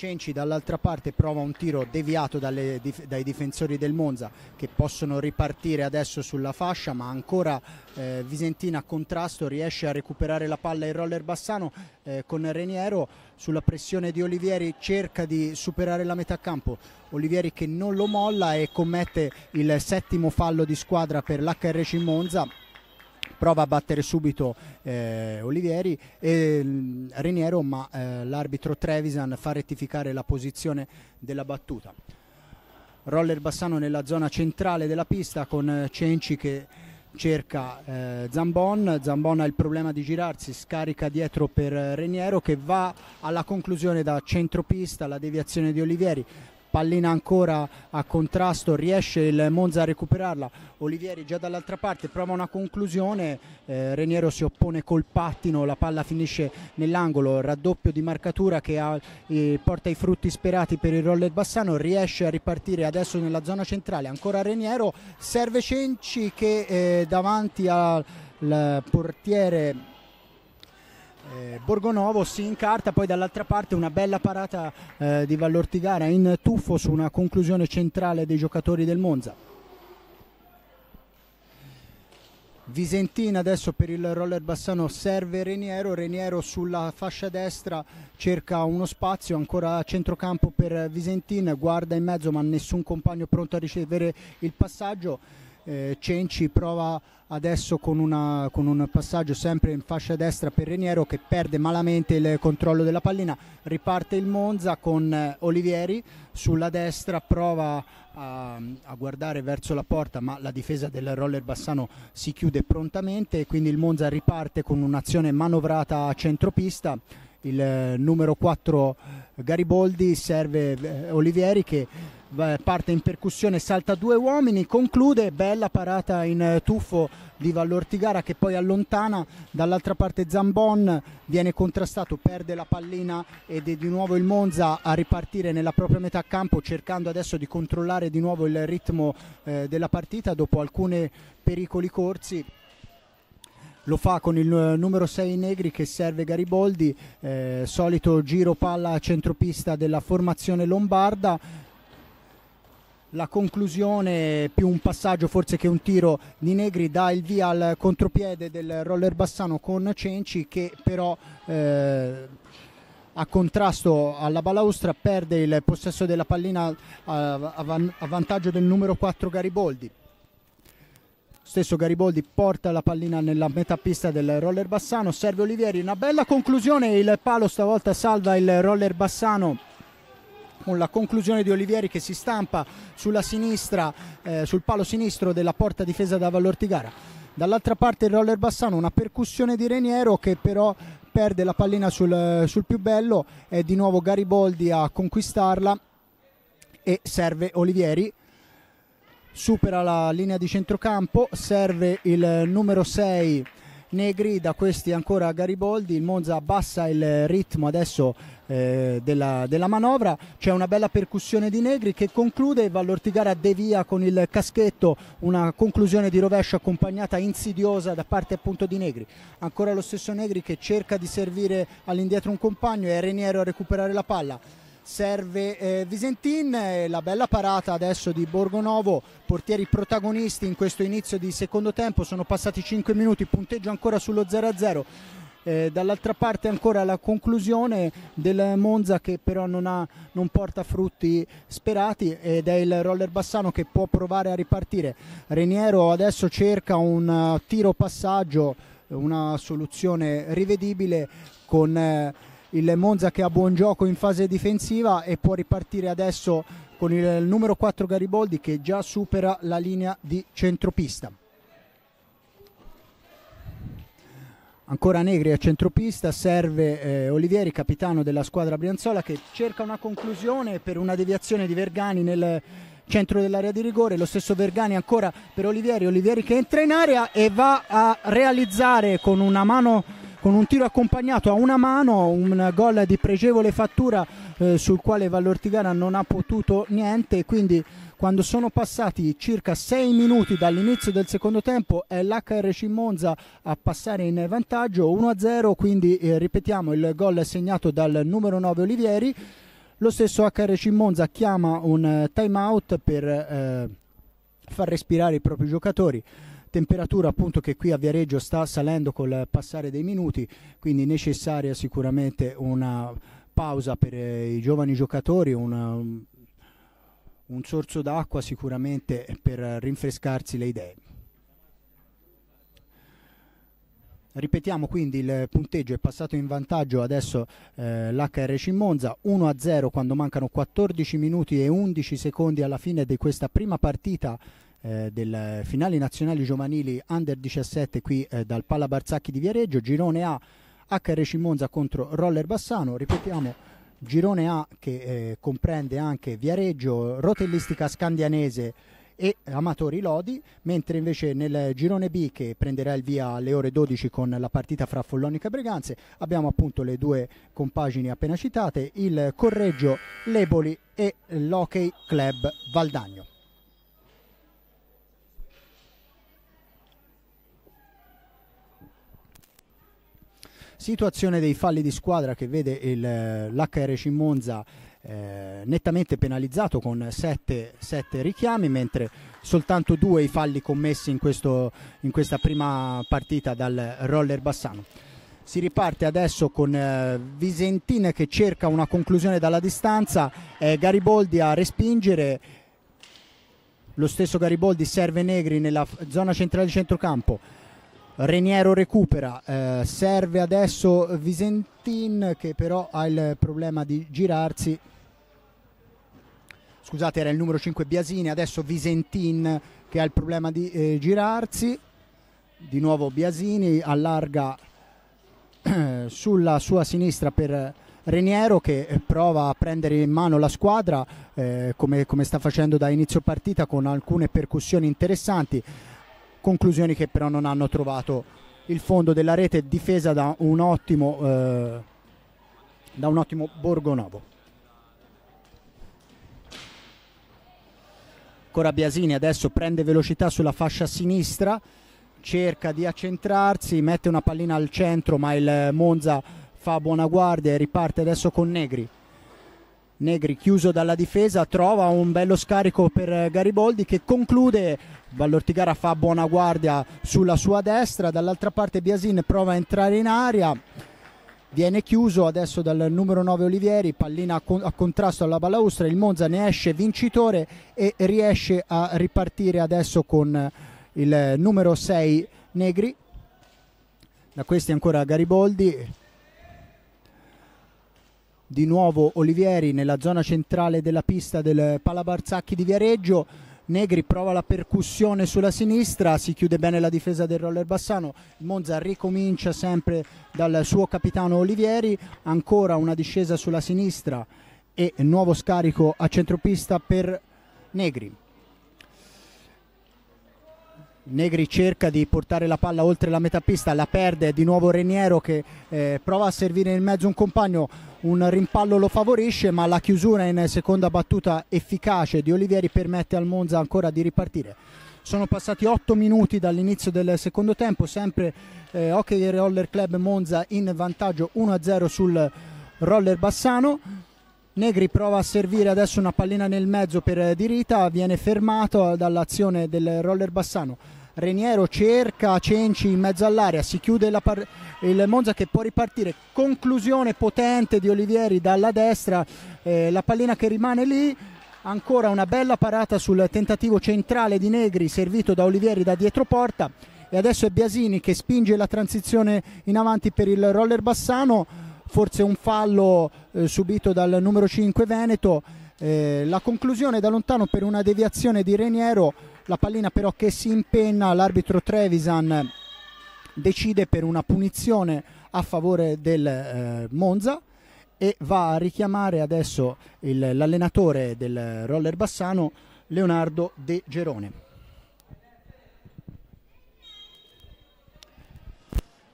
Cenci dall'altra parte prova un tiro deviato dalle, dai difensori del Monza che possono ripartire adesso sulla fascia ma ancora eh, Visentina a contrasto riesce a recuperare la palla il roller Bassano eh, con Reniero sulla pressione di Olivieri cerca di superare la metà campo Olivieri che non lo molla e commette il settimo fallo di squadra per l'HRC Monza prova a battere subito eh, Olivieri e mm, Reniero, ma eh, l'arbitro Trevisan fa rettificare la posizione della battuta. Roller Bassano nella zona centrale della pista con eh, Cenci che cerca eh, Zambon, Zambon ha il problema di girarsi, scarica dietro per eh, Reniero che va alla conclusione da centropista, la deviazione di Olivieri, pallina ancora a contrasto, riesce il Monza a recuperarla, Olivieri già dall'altra parte prova una conclusione, eh, Reniero si oppone col pattino, la palla finisce nell'angolo, raddoppio di marcatura che ha, eh, porta i frutti sperati per il roller Bassano, riesce a ripartire adesso nella zona centrale, ancora Reniero, serve Cenci che eh, davanti al portiere eh, Borgonovo si incarta poi dall'altra parte una bella parata eh, di Vallortigara in tuffo su una conclusione centrale dei giocatori del Monza Visentina adesso per il roller Bassano serve Reniero, Reniero sulla fascia destra cerca uno spazio ancora a centrocampo per Visentina, guarda in mezzo ma nessun compagno pronto a ricevere il passaggio eh, Cenci prova adesso con, una, con, un passaggio sempre in fascia destra per Reniero che perde malamente il controllo della pallina, riparte il Monza con eh, Olivieri sulla destra, prova a, a guardare verso la porta ma la difesa del roller Bassano si chiude prontamente e quindi il Monza riparte con un'azione manovrata a centropista il eh, numero 4 eh, Gariboldi serve Olivieri che parte in percussione, salta due uomini, conclude, bella parata in eh, tuffo di Vallortigara che poi allontana, dall'altra parte Zambon viene contrastato, perde la pallina ed è di nuovo il Monza a ripartire nella propria metà campo cercando adesso di controllare di nuovo il ritmo eh, della partita dopo alcuni pericoli corsi lo fa con il eh, numero 6 Negri che serve Gariboldi, eh, solito giro palla centropista della formazione lombarda, la conclusione più un passaggio forse che un tiro di Negri dà il via al contropiede del roller Bassano con Cenci che però eh, a contrasto alla balaustra perde il possesso della pallina a, a, van, a vantaggio del numero 4 Gariboldi stesso Gariboldi porta la pallina nella metà pista del roller Bassano serve Olivieri una bella conclusione il palo stavolta salva il roller Bassano con la conclusione di Olivieri che si stampa sulla sinistra, eh, sul palo sinistro della porta difesa da Vallortigara. Dall'altra parte il roller Bassano, una percussione di Reniero che però perde la pallina sul, sul più bello, è di nuovo Gariboldi a conquistarla e serve Olivieri supera la linea di centrocampo, serve il numero 6 Negri, da questi ancora Gariboldi, il Monza abbassa il ritmo adesso eh, della, della, manovra, c'è una bella percussione di Negri che conclude, Vallortigara devia con il caschetto, una conclusione di rovescio accompagnata insidiosa da parte appunto di Negri, ancora lo stesso Negri che cerca di servire all'indietro un compagno e Reniero a recuperare la palla serve eh, Visentin, la bella parata adesso di Borgonovo, portieri protagonisti in questo inizio di secondo tempo, sono passati 5 minuti, punteggio ancora sullo 0-0. Eh, dall'altra parte ancora la conclusione del Monza che però non, ha, non, porta frutti sperati ed è il roller Bassano che può provare a ripartire. Reniero adesso cerca un eh, tiro passaggio, una soluzione rivedibile con... Eh, il Monza che ha buon gioco in fase difensiva e può ripartire adesso con il numero 4 Garibaldi che già supera la linea di centropista. Ancora Negri a centropista, serve eh, Olivieri, capitano della squadra Brianzola, che cerca una conclusione per una deviazione di Vergani nel centro dell'area di rigore. Lo stesso Vergani ancora per Olivieri, Olivieri che entra in area e va a realizzare con una mano con un tiro accompagnato a una mano, un gol di pregevole fattura eh, sul quale Vallortigara non ha potuto niente, quindi quando sono passati circa 6 minuti dall'inizio del secondo tempo è l'HRC Monza a passare in vantaggio 1-0, quindi eh, ripetiamo il gol segnato dal numero 9 Olivieri, lo stesso HRC Monza chiama un eh, time out per eh, far respirare i propri giocatori temperatura appunto che qui a Viareggio sta salendo col passare dei minuti, quindi necessaria sicuramente una pausa per eh, i giovani giocatori, una, um, un sorso d'acqua sicuramente per rinfrescarsi le idee. Ripetiamo quindi il punteggio è passato in vantaggio adesso eh, l'HRC Monza 1-0 quando mancano 14 minuti e 11 secondi alla fine di questa prima partita eh, del finale nazionali giovanili under 17 qui eh, dal Palla Barzacchi di Viareggio, girone A HRC Monza contro Roller Bassano, ripetiamo girone A che eh, comprende anche Viareggio, rotellistica scandianese e Amatori Lodi, mentre invece nel girone B che prenderà il via alle ore 12 con la partita fra Follonica e Breganze abbiamo appunto le due compagini appena citate, il Correggio Leboli e l'Hockey Club Valdagno. Situazione dei falli di squadra che vede il, eh, l'HRC Monza eh, nettamente penalizzato con 7 richiami, mentre soltanto due i falli commessi in, questo, in questa prima partita dal roller Bassano. Si riparte adesso con eh, Visentin che cerca una conclusione dalla distanza, eh, Gariboldi a respingere, lo stesso Gariboldi serve Negri nella zona centrale di centrocampo Reniero recupera, eh, serve adesso Visentin che però ha il problema di girarsi. Scusate, era il numero 5 Biasini, adesso Visentin che ha il problema di eh, girarsi. Di nuovo Biasini allarga eh, sulla sua sinistra per Reniero che prova a prendere in mano la squadra eh, come, come, sta facendo da inizio partita con alcune percussioni interessanti conclusioni che però non hanno trovato il fondo della rete difesa da un ottimo, eh, da un ottimo Borgonovo. Corabiasini adesso prende velocità sulla fascia sinistra, cerca di accentrarsi, mette una pallina al centro ma il Monza fa buona guardia e riparte adesso con Negri. Negri chiuso dalla difesa trova un bello scarico per Gariboldi che conclude Vallortigara fa buona guardia sulla sua destra, dall'altra parte Biasin prova a entrare in aria, viene chiuso adesso dal numero 9 Olivieri, pallina a contrasto alla balaustra, il Monza ne esce vincitore e riesce a ripartire adesso con il numero 6 Negri, da questi ancora Gariboldi, di nuovo Olivieri nella zona centrale della pista del Palabarzacchi di Viareggio Negri prova la percussione sulla sinistra, si chiude bene la difesa del roller Bassano, Monza ricomincia sempre dal suo capitano Olivieri, ancora una discesa sulla sinistra e nuovo scarico a centropista per Negri. Negri cerca di portare la palla oltre la metà pista, la perde di nuovo Reniero che eh, prova a servire in mezzo un compagno, un rimpallo lo favorisce ma la chiusura in seconda battuta efficace di Olivieri permette al Monza ancora di ripartire. Sono passati 8 minuti dall'inizio del secondo tempo, sempre eh, Hockey Roller Club Monza in vantaggio 1-0 sul Roller Bassano Negri prova a servire adesso una pallina nel mezzo per eh, Dirita, viene fermato dall'azione del roller Bassano. Reniero cerca Cenci in mezzo all'area, si chiude il Monza che può ripartire. Conclusione potente di Olivieri dalla destra, eh, la pallina che rimane lì. Ancora una bella parata sul tentativo centrale di Negri, servito da Olivieri da dietro porta. E adesso è Biasini che spinge la transizione in avanti per il roller Bassano forse un fallo eh, subito dal numero 5 Veneto, eh, la conclusione da lontano per una deviazione di Reniero, la pallina però che si impenna, l'arbitro Trevisan decide per una punizione a favore del eh, Monza e va a richiamare adesso il, l'allenatore del roller bassano Leonardo De Gerone.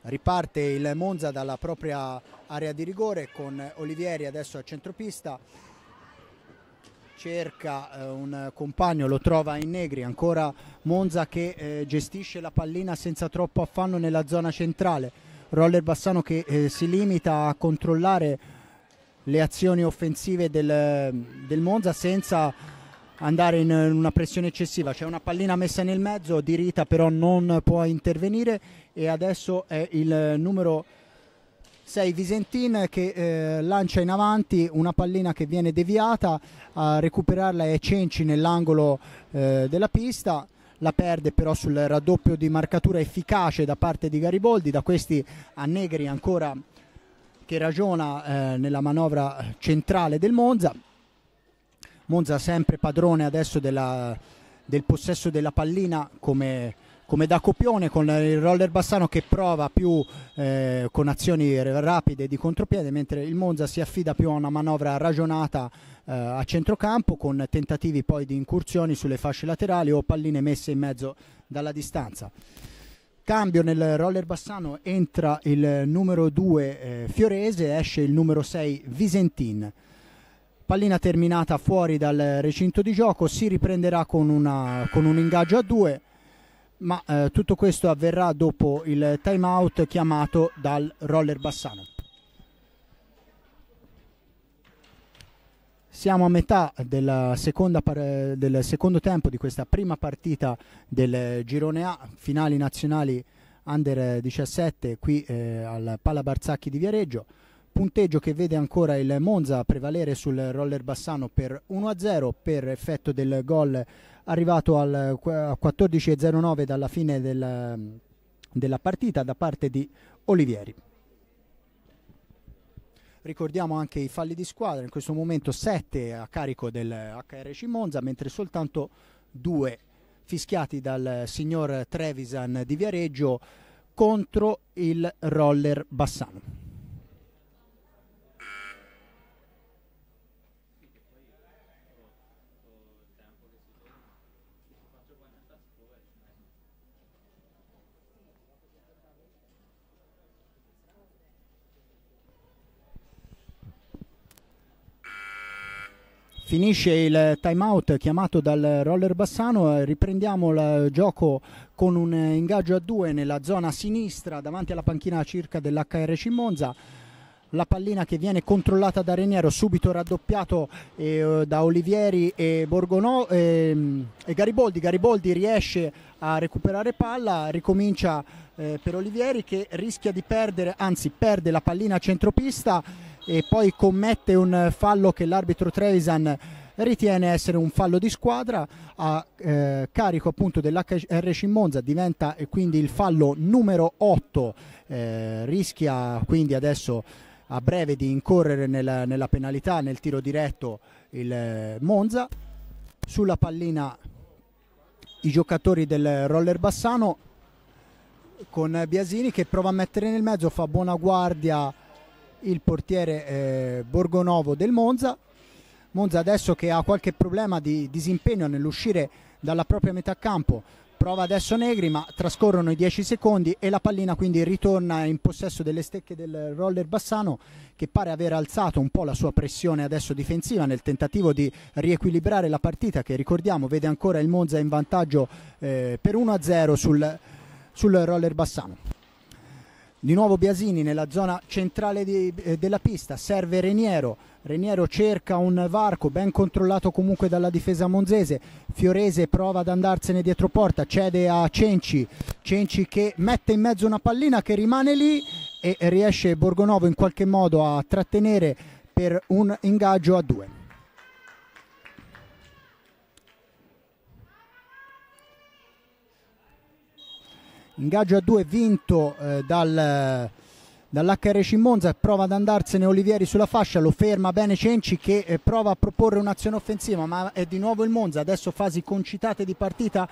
Riparte il Monza dalla propria area di rigore con Olivieri adesso a centropista cerca eh, un compagno, lo trova in Negri, ancora Monza che eh, gestisce la pallina senza troppo affanno nella zona centrale, Roller Bassano che eh, si limita a controllare le azioni offensive del, del Monza senza andare in, in una pressione eccessiva, c'è una pallina messa nel mezzo, Dirita però non può intervenire e adesso è il eh, numero sei Visentin che eh, lancia in avanti una pallina che viene deviata, a recuperarla è Cenci nell'angolo eh, della pista, la perde però sul raddoppio di marcatura efficace da parte di Gariboldi, da questi a Negri ancora che ragiona eh, nella manovra centrale del Monza. Monza sempre padrone adesso della, del possesso della pallina come come da copione con il roller Bassano che prova più eh, con azioni rapide di contropiede, mentre il Monza si affida più a una manovra ragionata eh, a centrocampo con tentativi poi di incursioni sulle fasce laterali o palline messe in mezzo dalla distanza. Cambio nel roller Bassano, entra il numero 2 eh, Fiorese, esce il numero 6 Visentin. Pallina terminata fuori dal recinto di gioco, si riprenderà con, una, con un ingaggio a due ma eh, tutto questo avverrà dopo il time out chiamato dal roller Bassano. Siamo a metà par- del secondo tempo di questa prima partita del girone A, finali nazionali under 17 qui eh, al Pala Barzacchi di Viareggio. Punteggio che vede ancora il Monza prevalere sul roller Bassano per 1-0 per effetto del gol arrivato al 14.09 dalla fine del, della partita da parte di Olivieri. Ricordiamo anche i falli di squadra, in questo momento 7 a carico del HRC Monza, mentre soltanto 2 fischiati dal signor Trevisan di Viareggio contro il roller Bassano. Finisce il time out chiamato dal roller Bassano, riprendiamo il gioco con un ingaggio a due nella zona sinistra davanti alla panchina circa dell'HR Cimonza. la pallina che viene controllata da Reniero, subito raddoppiato eh, da Olivieri e, Borgonò, eh, e Gariboldi. Gariboldi riesce a recuperare palla, ricomincia eh, per Olivieri che rischia di perdere, anzi perde la pallina a centropista e poi commette un fallo che l'arbitro Trevisan ritiene essere un fallo di squadra a eh, carico appunto dell'HRC Monza diventa eh, quindi il fallo numero 8 eh, rischia quindi adesso a breve di incorrere nella, nella penalità nel tiro diretto il eh, Monza sulla pallina i giocatori del roller Bassano con Biasini che prova a mettere nel mezzo fa buona guardia il portiere eh, Borgonovo del Monza. Monza adesso che ha qualche problema di disimpegno nell'uscire dalla propria metà campo, prova adesso Negri ma trascorrono i 10 secondi e la pallina quindi ritorna in possesso delle stecche del roller Bassano che pare aver alzato un po' la sua pressione adesso difensiva nel tentativo di riequilibrare la partita che ricordiamo vede ancora il Monza in vantaggio eh, per 1-0 sul, sul roller Bassano. Di nuovo Biasini nella zona centrale di, eh, della pista, serve Reniero, Reniero cerca un varco ben controllato comunque dalla difesa monzese, Fiorese prova ad andarsene dietro porta, cede a Cenci, Cenci che mette in mezzo una pallina che rimane lì e riesce Borgonovo in qualche modo a trattenere per un ingaggio a due. ingaggio a due vinto eh, dal, dall'HRC Monza prova ad andarsene Olivieri sulla fascia lo ferma bene Cenci che eh, prova a proporre un'azione offensiva ma è di nuovo il Monza adesso fasi concitate di partita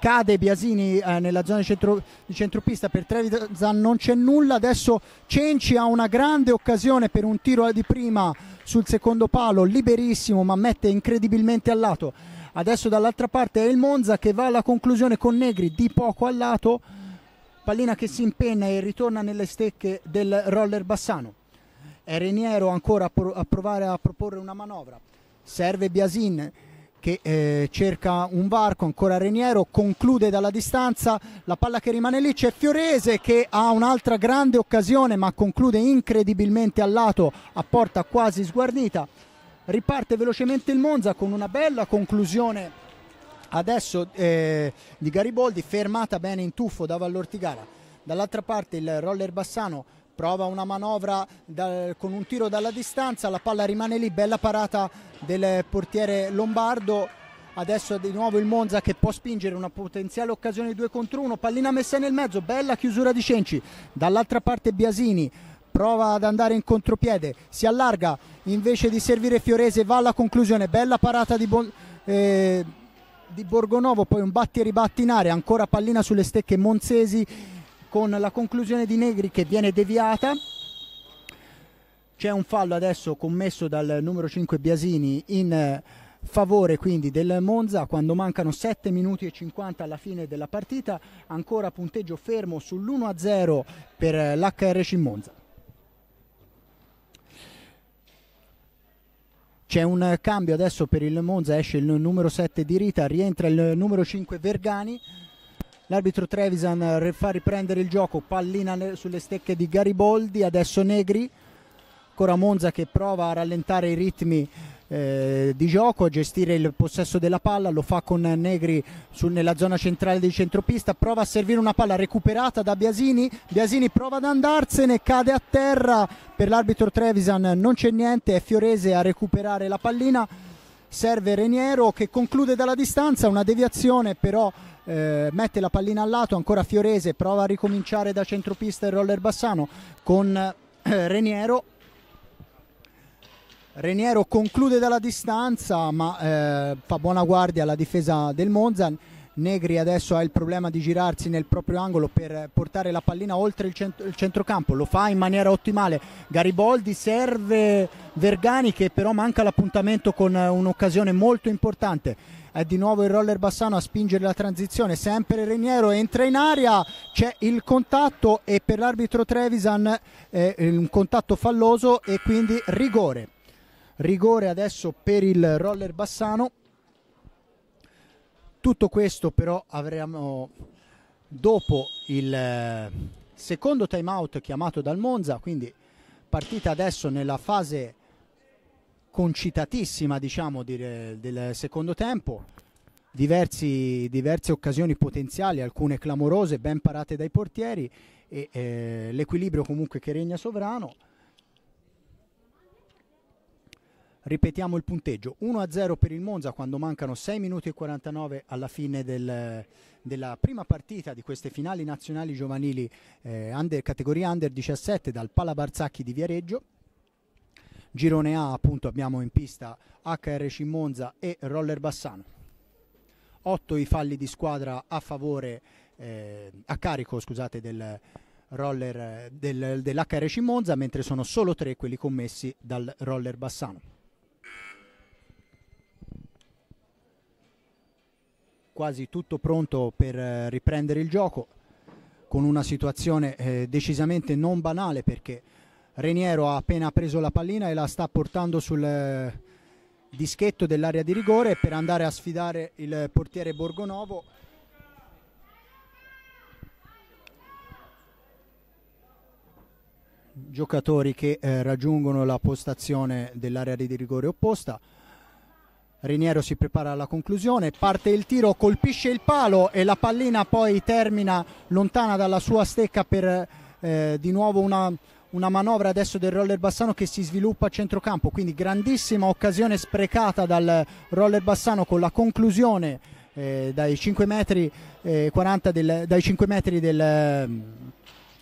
cade Biasini eh, nella zona di, centro, di centropista per Trevisan non c'è nulla adesso Cenci ha una grande occasione per un tiro di prima sul secondo palo liberissimo ma mette incredibilmente a lato adesso dall'altra parte è il Monza che va alla conclusione con Negri di poco al lato pallina che si impenna e ritorna nelle stecche del roller Bassano è Reniero ancora a, pro- a provare a proporre una manovra serve Biasin che eh, cerca un varco, ancora Reniero, conclude dalla distanza, la palla che rimane lì c'è Fiorese che ha un'altra grande occasione ma conclude incredibilmente al lato a porta quasi sguarnita riparte velocemente il Monza con una bella conclusione adesso eh, di Gariboldi fermata bene in tuffo da Vallortigara dall'altra parte il roller Bassano prova una manovra da, con un tiro dalla distanza la palla rimane lì bella parata del portiere Lombardo adesso di nuovo il Monza che può spingere una potenziale occasione 2 contro 1 pallina messa nel mezzo bella chiusura di Cenci dall'altra parte Biasini prova ad andare in contropiede, si allarga invece di servire Fiorese, va alla conclusione, bella parata di, Bo- eh, di Borgonovo, poi un batti e ribatti in area, ancora pallina sulle stecche Monzesi con la conclusione di Negri che viene deviata. C'è un fallo adesso commesso dal numero 5 Biasini in eh, favore quindi del Monza quando mancano 7 minuti e 50 alla fine della partita, ancora punteggio fermo sull'1-0 per eh, l'HRC Monza. C'è un cambio adesso per il Monza, esce il numero 7 di Rita, rientra il numero 5 Vergani. L'arbitro Trevisan fa riprendere il gioco, pallina sulle stecche di Gariboldi, adesso Negri. Ancora Monza che prova a rallentare i ritmi eh, di gioco, a gestire il possesso della palla, lo fa con Negri su, nella zona centrale di centropista, prova a servire una palla recuperata da Biasini, Biasini prova ad andarsene, cade a terra, per l'arbitro Trevisan non c'è niente, è Fiorese a recuperare la pallina, serve Reniero che conclude dalla distanza, una deviazione però eh, mette la pallina al lato, ancora Fiorese prova a ricominciare da centropista il roller Bassano con eh, Reniero Reniero conclude dalla distanza ma eh, fa buona guardia alla difesa del Monza. Negri adesso ha il problema di girarsi nel proprio angolo per portare la pallina oltre il, cent- il centrocampo, lo fa in maniera ottimale. Garibaldi serve Vergani che però manca l'appuntamento con eh, un'occasione molto importante. È di nuovo il roller Bassano a spingere la transizione, sempre Reniero entra in aria, c'è il contatto e per l'arbitro Trevisan è eh, un contatto falloso e quindi rigore rigore adesso per il roller Bassano tutto questo però avremo dopo il eh, secondo time out chiamato dal Monza quindi partita adesso nella fase concitatissima diciamo eh, del secondo tempo Diversi, diverse occasioni potenziali, alcune clamorose, ben parate dai portieri e eh, l'equilibrio comunque che regna sovrano. Ripetiamo il punteggio, 1-0 per il Monza quando mancano 6 minuti e 49 alla fine del, della prima partita di queste finali nazionali giovanili eh, under, categoria under 17 dal Pala Barzacchi di Viareggio. Girone A appunto abbiamo in pista HRC Monza e Roller Bassano. 8 i falli di squadra a favore, eh, a carico scusate, del, roller del, dell'HRC Monza, mentre sono solo 3 quelli commessi dal roller Bassano. quasi tutto pronto per eh, riprendere il gioco con una situazione eh, decisamente non banale perché Reniero ha appena preso la pallina e la sta portando sul eh, dischetto dell'area di rigore per andare a sfidare il portiere Borgonovo giocatori che eh, raggiungono la postazione dell'area di rigore opposta Riniero si prepara alla conclusione, parte il tiro, colpisce il palo e la pallina poi termina lontana dalla sua stecca per eh, di nuovo una, una, manovra adesso del roller Bassano che si sviluppa a centrocampo, quindi grandissima occasione sprecata dal roller Bassano con la conclusione eh, dai 5 metri, eh, 40 del, dai 5 metri del, mm,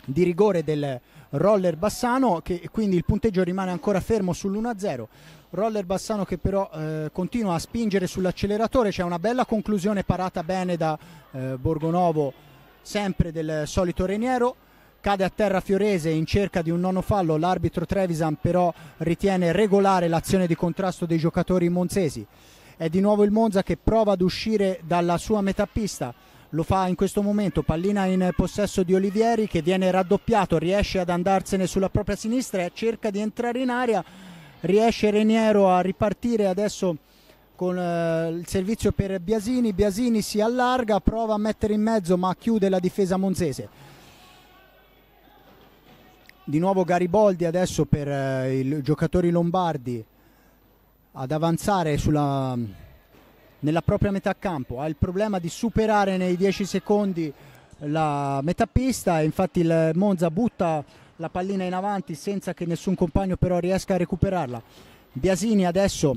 di rigore del roller Bassano che quindi il punteggio rimane ancora fermo sull'1-0. Roller Bassano che però eh, continua a spingere sull'acceleratore, c'è una bella conclusione parata bene da eh, Borgonovo, sempre del solito Reniero. Cade a terra Fiorese in cerca di un nono fallo, l'arbitro Trevisan però ritiene regolare l'azione di contrasto dei giocatori monzesi. È di nuovo il Monza che prova ad uscire dalla sua metà pista, lo fa in questo momento, pallina in possesso di Olivieri che viene raddoppiato, riesce ad andarsene sulla propria sinistra e cerca di entrare in aria, riesce Reniero a ripartire adesso con eh, il servizio per Biasini, Biasini si allarga, prova a mettere in mezzo ma chiude la difesa monzese. Di nuovo Gariboldi adesso per eh, i giocatori lombardi ad avanzare sulla, nella propria metà campo, ha il problema di superare nei 10 secondi la metà pista, infatti il Monza butta la pallina in avanti senza che nessun compagno però riesca a recuperarla. Biasini adesso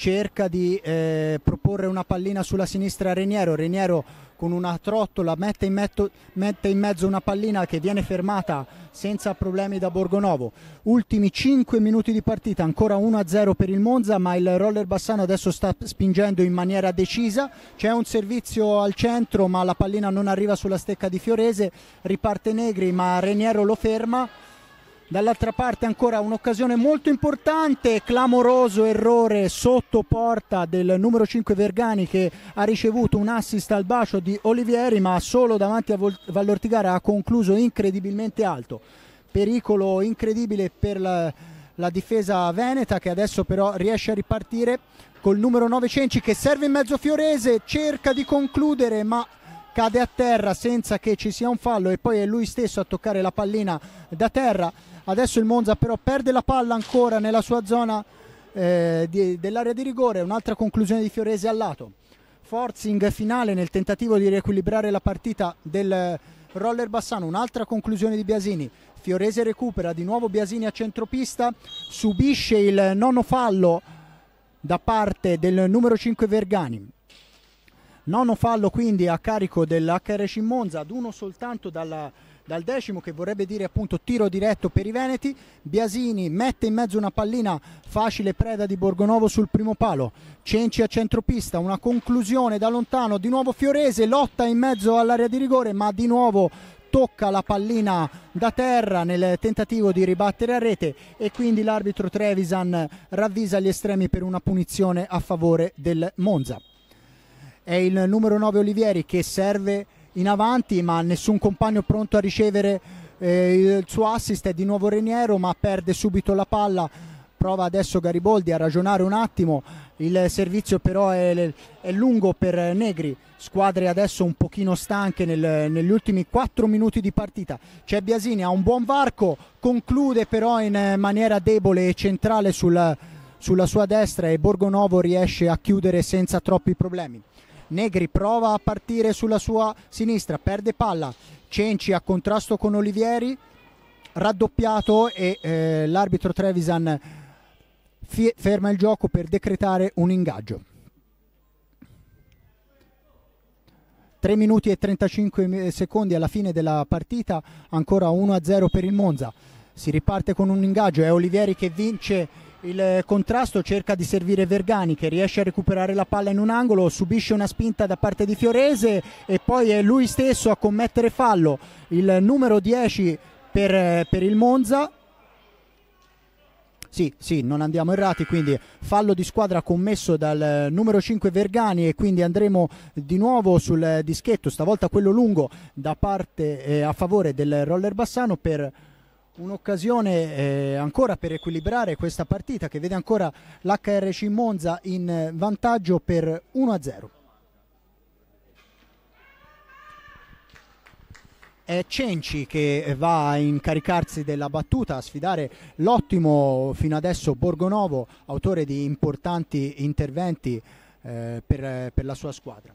cerca di eh, proporre una pallina sulla sinistra a Reniero, Reniero con una trottola mette in, metto, mette in, mezzo una pallina che viene fermata senza problemi da Borgonovo. Ultimi 5 minuti di partita, ancora 1-0 per il Monza, ma il roller Bassano adesso sta spingendo in maniera decisa. C'è un servizio al centro, ma la pallina non arriva sulla stecca di Fiorese, riparte Negri, ma Reniero lo ferma Dall'altra parte ancora un'occasione molto importante, clamoroso errore sotto porta del numero 5 Vergani che ha ricevuto un assist al bacio di Olivieri ma solo davanti a Vallortigara ha concluso incredibilmente alto. Pericolo incredibile per la, la difesa veneta che adesso però riesce a ripartire col numero 9 Cenci che serve in mezzo Fiorese, cerca di concludere ma cade a terra senza che ci sia un fallo e poi è lui stesso a toccare la pallina da terra adesso il Monza però perde la palla ancora nella sua zona eh, di, dell'area di rigore un'altra conclusione di Fiorese al lato forcing finale nel tentativo di riequilibrare la partita del eh, roller Bassano un'altra conclusione di Biasini Fiorese recupera di nuovo Biasini a centropista subisce il nono fallo da parte del numero 5 Vergani nono fallo quindi a carico dell'HRC Monza ad uno soltanto dalla dal decimo che vorrebbe dire appunto tiro diretto per i Veneti, Biasini mette in mezzo una pallina facile preda di Borgonovo sul primo palo, Cenci a centropista, una conclusione da lontano, di nuovo Fiorese lotta in mezzo all'area di rigore ma di nuovo tocca la pallina da terra nel tentativo di ribattere a rete e quindi l'arbitro Trevisan ravvisa gli estremi per una punizione a favore del Monza. È il numero 9 Olivieri che serve in avanti ma nessun compagno pronto a ricevere eh, il suo assist è di nuovo Reniero ma perde subito la palla prova adesso Gariboldi a ragionare un attimo il servizio però è, è lungo per Negri squadre adesso un pochino stanche nel, negli ultimi 4 minuti di partita c'è Biasini ha un buon varco conclude però in maniera debole e centrale sul, sulla sua destra e Borgonovo riesce a chiudere senza troppi problemi Negri prova a partire sulla sua sinistra, perde palla, Cenci a contrasto con Olivieri, raddoppiato e eh, l'arbitro Trevisan fie- ferma il gioco per decretare un ingaggio. 3 minuti e 35 secondi alla fine della partita, ancora 1-0 per il Monza. Si riparte con un ingaggio, è Olivieri che vince il eh, contrasto cerca di servire Vergani che riesce a recuperare la palla in un angolo, subisce una spinta da parte di Fiorese e poi è lui stesso a commettere fallo, il numero 10 per, eh, per il Monza. Sì, sì, non andiamo errati, quindi fallo di squadra commesso dal eh, numero 5 Vergani e quindi andremo di nuovo sul dischetto, stavolta quello lungo da parte eh, a favore del roller Bassano per Un'occasione eh, ancora per equilibrare questa partita che vede ancora l'HRC Monza in vantaggio per 1-0. È Cenci che va a incaricarsi della battuta, a sfidare l'ottimo fino adesso Borgonovo, autore di importanti interventi eh, per, per la sua squadra.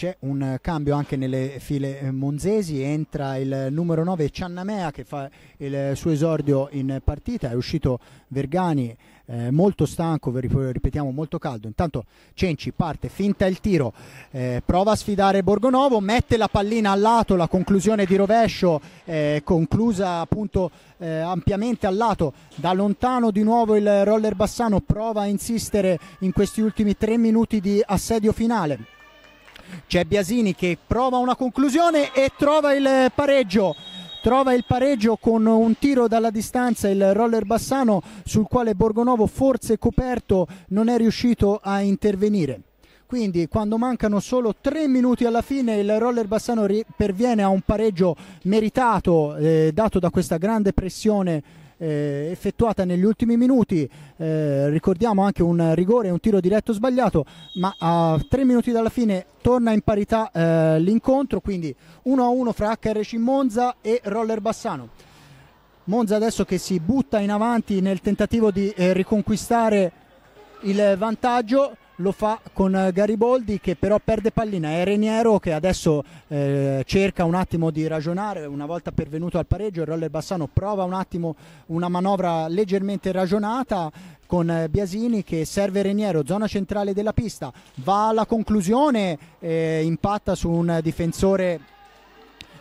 C'è un eh, cambio anche nelle file eh, monzesi, entra il numero 9 Ciannamea che fa il eh, suo esordio in partita, è uscito Vergani eh, molto stanco, ripetiamo molto caldo, intanto Cenci parte, finta il tiro, eh, prova a sfidare Borgonovo, mette la pallina al lato, la conclusione di rovescio eh, conclusa appunto ampiamente al lato, da lontano di nuovo il roller Bassano prova a insistere in questi ultimi tre minuti di assedio finale c'è Biasini che prova una conclusione e trova il pareggio trova il pareggio con un tiro dalla distanza il roller Bassano sul quale Borgonovo forse coperto non è riuscito a intervenire. Quindi quando mancano solo tre minuti alla fine il roller Bassano perviene a un pareggio meritato eh, dato da questa grande pressione eh, effettuata negli ultimi minuti, eh, ricordiamo anche un rigore e un tiro diretto sbagliato, ma a tre minuti dalla fine torna in parità eh, l'incontro, quindi 1-1 fra HRC Monza e Roller Bassano. Monza adesso che si butta in avanti nel tentativo di eh, riconquistare il vantaggio lo fa con eh, Gariboldi che però perde pallina è Reniero che adesso eh, cerca un attimo di ragionare una volta pervenuto al pareggio il roller Bassano prova un attimo una manovra leggermente ragionata con eh, Biasini che serve Reniero, zona centrale della pista, va alla conclusione, eh, impatta su un difensore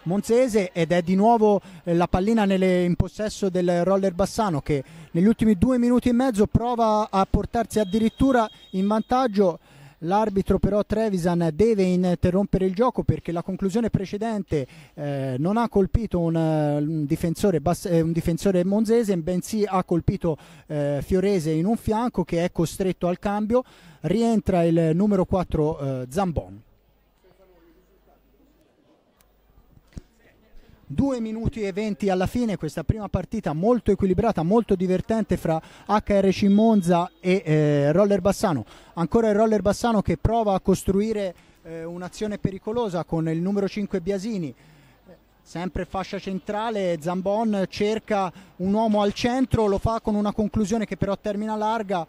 Monzese ed è di nuovo eh, la pallina nelle, in possesso del roller Bassano che negli ultimi due minuti e mezzo prova a portarsi addirittura in vantaggio. L'arbitro però Trevisan deve interrompere il gioco perché la conclusione precedente eh, non ha colpito un, eh, un, difensore bas- eh, un, difensore monzese, bensì ha colpito eh, Fiorese in un fianco che è costretto al cambio. Rientra il numero 4 eh, Zambon. 2 minuti e 20 alla fine questa prima partita molto equilibrata, molto divertente fra HRC Monza e eh, Roller Bassano. Ancora il Roller Bassano che prova a costruire eh, un'azione pericolosa con il numero 5 Biasini. Sempre fascia centrale, Zambon cerca un uomo al centro, lo fa con una conclusione che però termina larga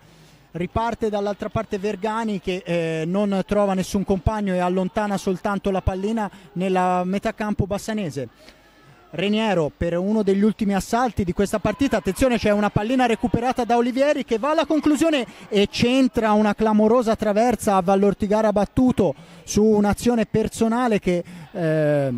riparte dall'altra parte Vergani che eh, non trova nessun compagno e allontana soltanto la pallina nella metà campo bassanese. Reniero per uno degli ultimi assalti di questa partita. Attenzione, c'è una pallina recuperata da Olivieri che va alla conclusione e centra una clamorosa traversa a Vallortigara battuto su un'azione personale che eh,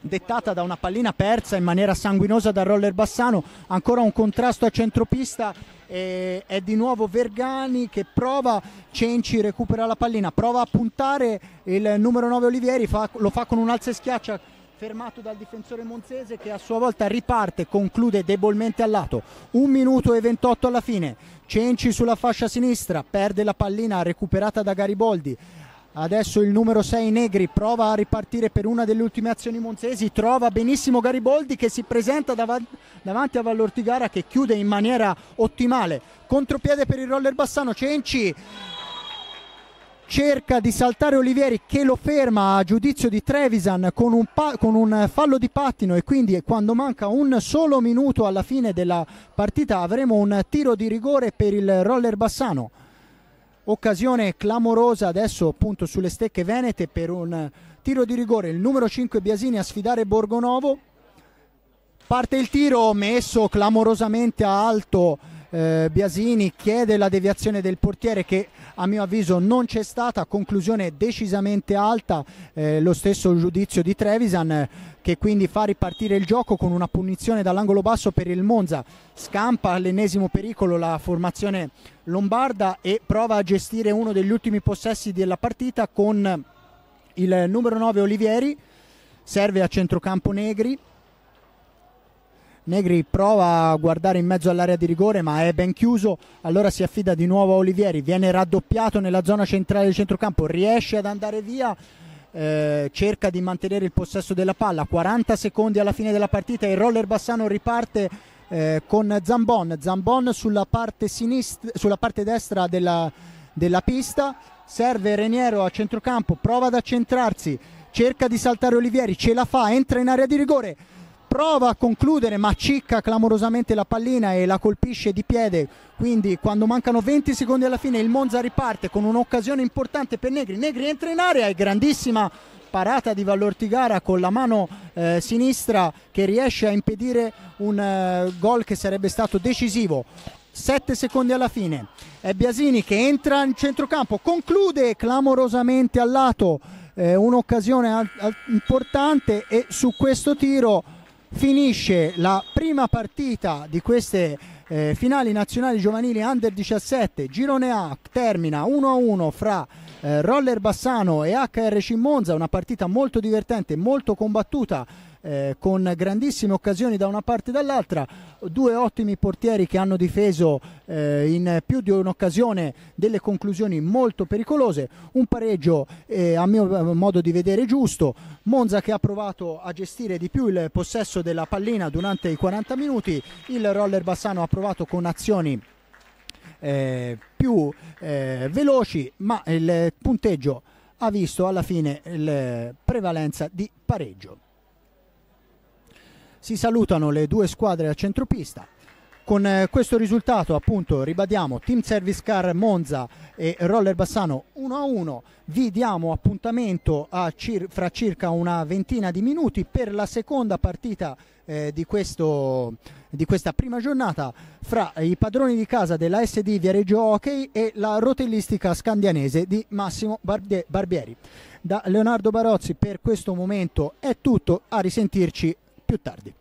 dettata da una pallina persa in maniera sanguinosa da Roller Bassano. Ancora un contrasto a centropista. E è di nuovo Vergani che prova, Cenci recupera la pallina, prova a puntare il numero 9 Olivieri, fa, lo fa con un alza e schiaccia fermato dal difensore Monzese che a sua volta riparte, conclude debolmente al lato. 1 minuto e 28 alla fine. Cenci sulla fascia sinistra, perde la pallina recuperata da Gariboldi. Adesso il numero 6 Negri prova a ripartire per una delle ultime azioni monzesi, trova benissimo Gariboldi che si presenta dav- davanti a Vallortigara che chiude in maniera ottimale. Contropiede per il roller Bassano, Cenci cerca di saltare Olivieri che lo ferma a giudizio di Trevisan con un, con un, fallo di pattino e quindi quando manca un solo minuto alla fine della partita avremo un tiro di rigore per il roller Bassano. Occasione clamorosa adesso appunto sulle stecche venete per un tiro di rigore. Il numero 5 Biasini a sfidare Borgonovo. Parte il tiro messo clamorosamente a alto eh, Biasini chiede la deviazione del portiere che a mio avviso non c'è stata, conclusione decisamente alta, eh, lo stesso giudizio di Trevisan che quindi fa ripartire il gioco con una punizione dall'angolo basso per il Monza, scampa all'ennesimo pericolo la formazione lombarda e prova a gestire uno degli ultimi possessi della partita con il numero 9 Olivieri, serve a centrocampo Negri Negri prova a guardare in mezzo all'area di rigore ma è ben chiuso, allora si affida di nuovo a Olivieri, viene raddoppiato nella zona centrale del centrocampo, riesce ad andare via, eh, cerca di mantenere il possesso della palla, 40 secondi alla fine della partita, il roller Bassano riparte eh, con Zambon, Zambon sulla parte, sinistra, sulla parte destra della, della pista, serve Reniero a centrocampo, prova ad accentrarsi, cerca di saltare Olivieri, ce la fa, entra in area di rigore prova a concludere ma cicca clamorosamente la pallina e la colpisce di piede quindi quando mancano 20 secondi alla fine il Monza riparte con un'occasione importante per Negri Negri entra in area e grandissima parata di Vallortigara con la mano eh, sinistra che riesce a impedire un eh, gol che sarebbe stato decisivo 7 secondi alla fine è Biasini che entra in centrocampo conclude clamorosamente al lato eh, un'occasione importante e su questo tiro finisce la prima partita di queste eh, finali nazionali giovanili under 17 girone A termina 1-1 fra eh, Roller Bassano e HRC Monza una partita molto divertente molto combattuta eh, con grandissime occasioni da una parte e dall'altra, due ottimi portieri che hanno difeso eh, in più di un'occasione delle conclusioni molto pericolose, un pareggio eh, a mio eh, modo di vedere giusto, Monza che ha provato a gestire di più il possesso della pallina durante i 40 minuti, il roller Bassano ha provato con azioni eh, più eh, veloci, ma il punteggio ha visto alla fine la prevalenza di pareggio si salutano le due squadre a centropista. Con eh, questo risultato, appunto, ribadiamo Team Service Car Monza e Roller Bassano 1-1. Vi diamo appuntamento cir fra circa una ventina di minuti per la seconda partita eh, di, questo, di, questa prima giornata fra i padroni di casa della SD Viareggio Hockey e la rotellistica scandianese di Massimo Barbieri. Da Leonardo Barozzi per questo momento è tutto, a risentirci più tardi.